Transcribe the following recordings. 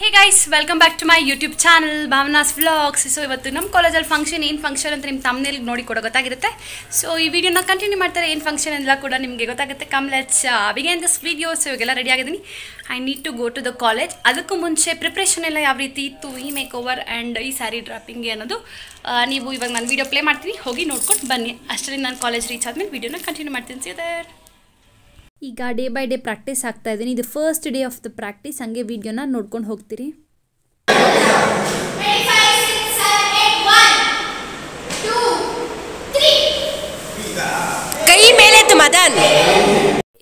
Hey guys welcome back to my YouTube channel Bhavana's vlogs so ಇವತ್ತು ನಮ್ಮ ಕಾಲೇಜಲ್ಲಿ function ಏನು ಫಂಕ್ಷನ್ ಅಂತ ನಿಮ್ಮ ತಮ್ಮನೇಲಿ ನೋಡಿ ಕೊಡೋ ಗೊತ್ತಾಗಿರುತ್ತೆ ಸೊ ಈ ವಿಡಿಯೋನ ಕಂಟಿನ್ಯೂ ಮಾಡ್ತಾರೆ ಏನು ಫಂಕ್ಷನ್ ಎಲ್ಲ ಕೂಡ ನಿಮಗೆ ಗೊತ್ತಾಗುತ್ತೆ come let's begin this video so ಇವಾಗೆಲ್ಲ ರೆಡಿ ಆಗಿದ್ದೀನಿ I need to go to the college ಅದಕ್ಕೂ ಮುಂಚೆ ಪ್ರಿಪ್ರೇಷನ್ ಎಲ್ಲ ಯಾವ ರೀತಿ ಇತ್ತು ಈ ಮೇಕ್ ಓವರ್ ಆ್ಯಂಡ್ ಈ ಸ್ಯಾರಿ ಡ್ರಾಪಿಂಗ್ಗೆ ಅನ್ನೋದು ನೀವು ಇವಾಗ ನಾನು ವೀಡಿಯೋ ಪ್ಲೇ ಮಾಡ್ತೀನಿ ಹೋಗಿ ನೋಡ್ಕೊಂಡು ಬನ್ನಿ ಅಷ್ಟರಲ್ಲಿ ನಾನು ಕಾಲೇಜ್ ರೀಚ್ ಆದಮೇಲೆ ವೀಡಿಯೋನ ಕಂಟಿನ್ಯೂ ಮಾಡ್ತೀನಿ ಸಿದರ್ ಈಗ ಡೇ ಬೈ ಡೇ ಪ್ರಾಕ್ಟೀಸ್ ಆಗ್ತಾ ಇದ್ದೀನಿ ಇದು first day of the practice ಹಂಗೆ ವಿಡಿಯೋನ ನೋಡ್ಕೊಂಡು ಹೋಗ್ತೀರಿ ಕೈ ಮೇಲೆ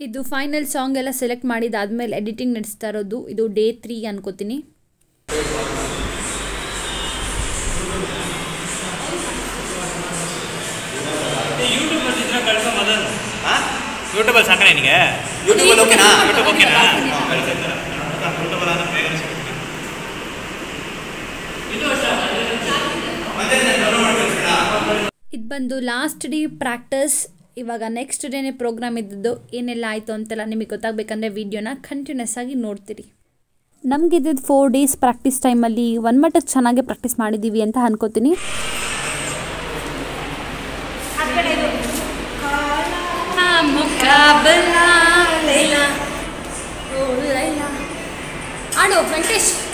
ಇದು ಫೈನಲ್ ಸಾಂಗ್ ಎಲ್ಲ ಸೆಲೆಕ್ಟ್ ಮಾಡಿದಾದ್ಮೇಲೆ ಎಡಿಟಿಂಗ್ ನಡೆಸ್ತಾ ಇರೋದು ಇದು ಡೇ ತ್ರೀ ಅನ್ಕೋತೀನಿ ಯೂಟ್ಯೂಬಲ್ಲಿ ಸಾಕಣೆ ಯೂಟ್ಯೂಬ್ ಅಲ್ಲಿ ಓಕೆನಾ ಯೂಟ್ಯೂಬ್ ಓಕೆನಾ ಇದು ಬಂದು ಲಾಸ್ಟ್ ಡೇ ಪ್ರಾಕ್ಟೀಸ್ ಇವಾಗ ನೆಕ್ಸ್ಟ್ ಡೇನೇ ಪ್ರೋಗ್ರಾಮ್ ಇದ್ದದ್ದು ಏನೆಲ್ಲ ಆಯಿತು ಅಂತೆಲ್ಲ ನಿಮಗೆ ಗೊತ್ತಾಗಬೇಕಂದ್ರೆ ವಿಡಿಯೋನ ಕಂಟಿನ್ಯೂಸ್ ಆಗಿ ನೋಡ್ತೀರಿ ನಮಗಿದ್ದು ಫೋರ್ ಡೇಸ್ ಪ್ರಾಕ್ಟೀಸ್ ಟೈಮಲ್ಲಿ ಒನ್ ಮಟ್ಟಕ್ಕೆ ಚೆನ್ನಾಗಿ ಪ್ರಾಕ್ಟೀಸ್ ಮಾಡಿದ್ದೀವಿ ಅಂತ ಅನ್ಕೋತೀನಿ Rabila Leila. Oh, Leila. Ado, Francis.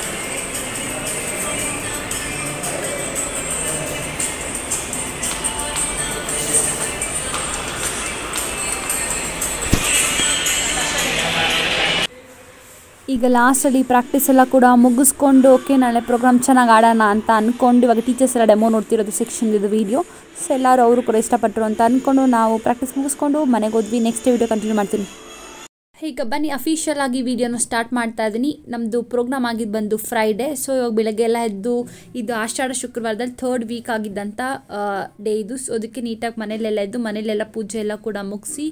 ಈಗ ಲಾಸ್ಟ್ ಅಲ್ಲಿ ಪ್ರಾಕ್ಟೀಸ್ ಎಲ್ಲ ಕೂಡ ಮುಗಿಸ್ಕೊಂಡು ಓಕೆ ನಾಳೆ ಪ್ರೋಗ್ರಾಮ್ ಚೆನ್ನಾಗಿ ಆಡೋಣ ಅಂತ ಅಂದ್ಕೊಂಡು ಇವಾಗ ಟೀಚರ್ಸ್ ಎಲ್ಲ ಡೆಮೋ ನೋಡ್ತಿರೋದು ಸೆಕ್ಷನ್ ಇದು ವೀಡಿಯೋ ಸೊ ಎಲ್ಲರೂ ಅವರು ಕೂಡ ಇಷ್ಟಪಟ್ಟರು ಅಂತ ಅಂದ್ಕೊಂಡು ನಾವು ಪ್ರಾಕ್ಟೀಸ್ ಮುಗಿಸ್ಕೊಂಡು ಮನೆಗೆ ಹೋದ್ವಿ ನೆಕ್ಸ್ಟ್ ವೀಡಿಯೋ ಕಂಟಿನ್ಯೂ ಮಾಡ್ತೀನಿ ಈಗ ಬನ್ನಿ ಅಫಿಷಿಯಲ್ ಆಗಿ ವಿಡಿಯೋನ ಸ್ಟಾರ್ಟ್ ಮಾಡ್ತಾ ಇದ್ದೀನಿ ನಮ್ಮದು ಪ್ರೋಗ್ರಾಮ್ ಆಗಿದ್ದು ಬಂದು ಫ್ರೈಡೇ ಸೊ ಇವಾಗ ಬೆಳಗ್ಗೆ ಎಲ್ಲ ಎದ್ದು ಇದು ಆಷಾಢ ಶುಕ್ರವಾರದಲ್ಲಿ ಥರ್ಡ್ ವೀಕ್ ಆಗಿದ್ದಂಥ ಡೇ ಇದು ಸೊ ಅದಕ್ಕೆ ನೀಟಾಗಿ ಮನೇಲೆಲ್ಲ ಎದ್ದು ಮನೇಲೆಲ್ಲ ಪೂಜೆ ಎಲ್ಲ ಕೂಡ ಮುಗಿಸಿ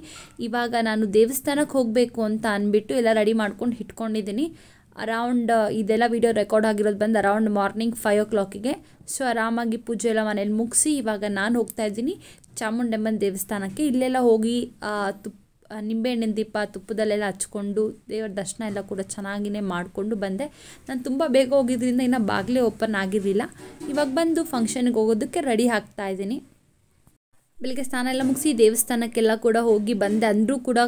ಇವಾಗ ನಾನು ದೇವಸ್ಥಾನಕ್ಕೆ ಹೋಗಬೇಕು ಅಂತ ಅಂದ್ಬಿಟ್ಟು ಎಲ್ಲ ರೆಡಿ ಮಾಡ್ಕೊಂಡು ಇಟ್ಕೊಂಡಿದ್ದೀನಿ ಅರೌಂಡ್ ಇದೆಲ್ಲ ವಿಡಿಯೋ ರೆಕಾರ್ಡ್ ಆಗಿರೋದು ಬಂದು ಅರೌಂಡ್ ಮಾರ್ನಿಂಗ್ ಫೈವ್ ಓ ಕ್ಲಾಕಿಗೆ ಸೊ ಆರಾಮಾಗಿ ಪೂಜೆ ಎಲ್ಲ ಮನೇಲಿ ಮುಗಿಸಿ ಇವಾಗ ನಾನು ಹೋಗ್ತಾ ಇದ್ದೀನಿ ಚಾಮುಂಡೆಮ್ಮನ ದೇವಸ್ಥಾನಕ್ಕೆ ಇಲ್ಲೆಲ್ಲ ಹೋಗಿ ತುಪ್ಪ ನಿಂಬೆಹಣ್ಣಿನ ದೀಪ ತುಪ್ಪದಲ್ಲೆಲ್ಲ ಹಚ್ಕೊಂಡು ದೇವರ ದರ್ಶನ ಎಲ್ಲ ಕೂಡ ಚೆನ್ನಾಗಿಯೇ ಮಾಡಿಕೊಂಡು ಬಂದೆ ನಾನು ತುಂಬ ಬೇಗ ಹೋಗಿದ್ರಿಂದ ಇನ್ನು ಬಾಗಿಲೇ ಓಪನ್ ಆಗಿರಲಿಲ್ಲ ಇವಾಗ ಬಂದು ಫಂಕ್ಷನ್ಗೆ ಹೋಗೋದಕ್ಕೆ ರೆಡಿ ಆಗ್ತಾ ಇದ್ದೀನಿ ಬೆಳಿಗ್ಗೆ ಸ್ನಾನ ಎಲ್ಲ ಮುಗಿಸಿ ದೇವಸ್ಥಾನಕ್ಕೆಲ್ಲ ಕೂಡ ಹೋಗಿ ಬಂದೆ ಅಂದರೂ ಕೂಡ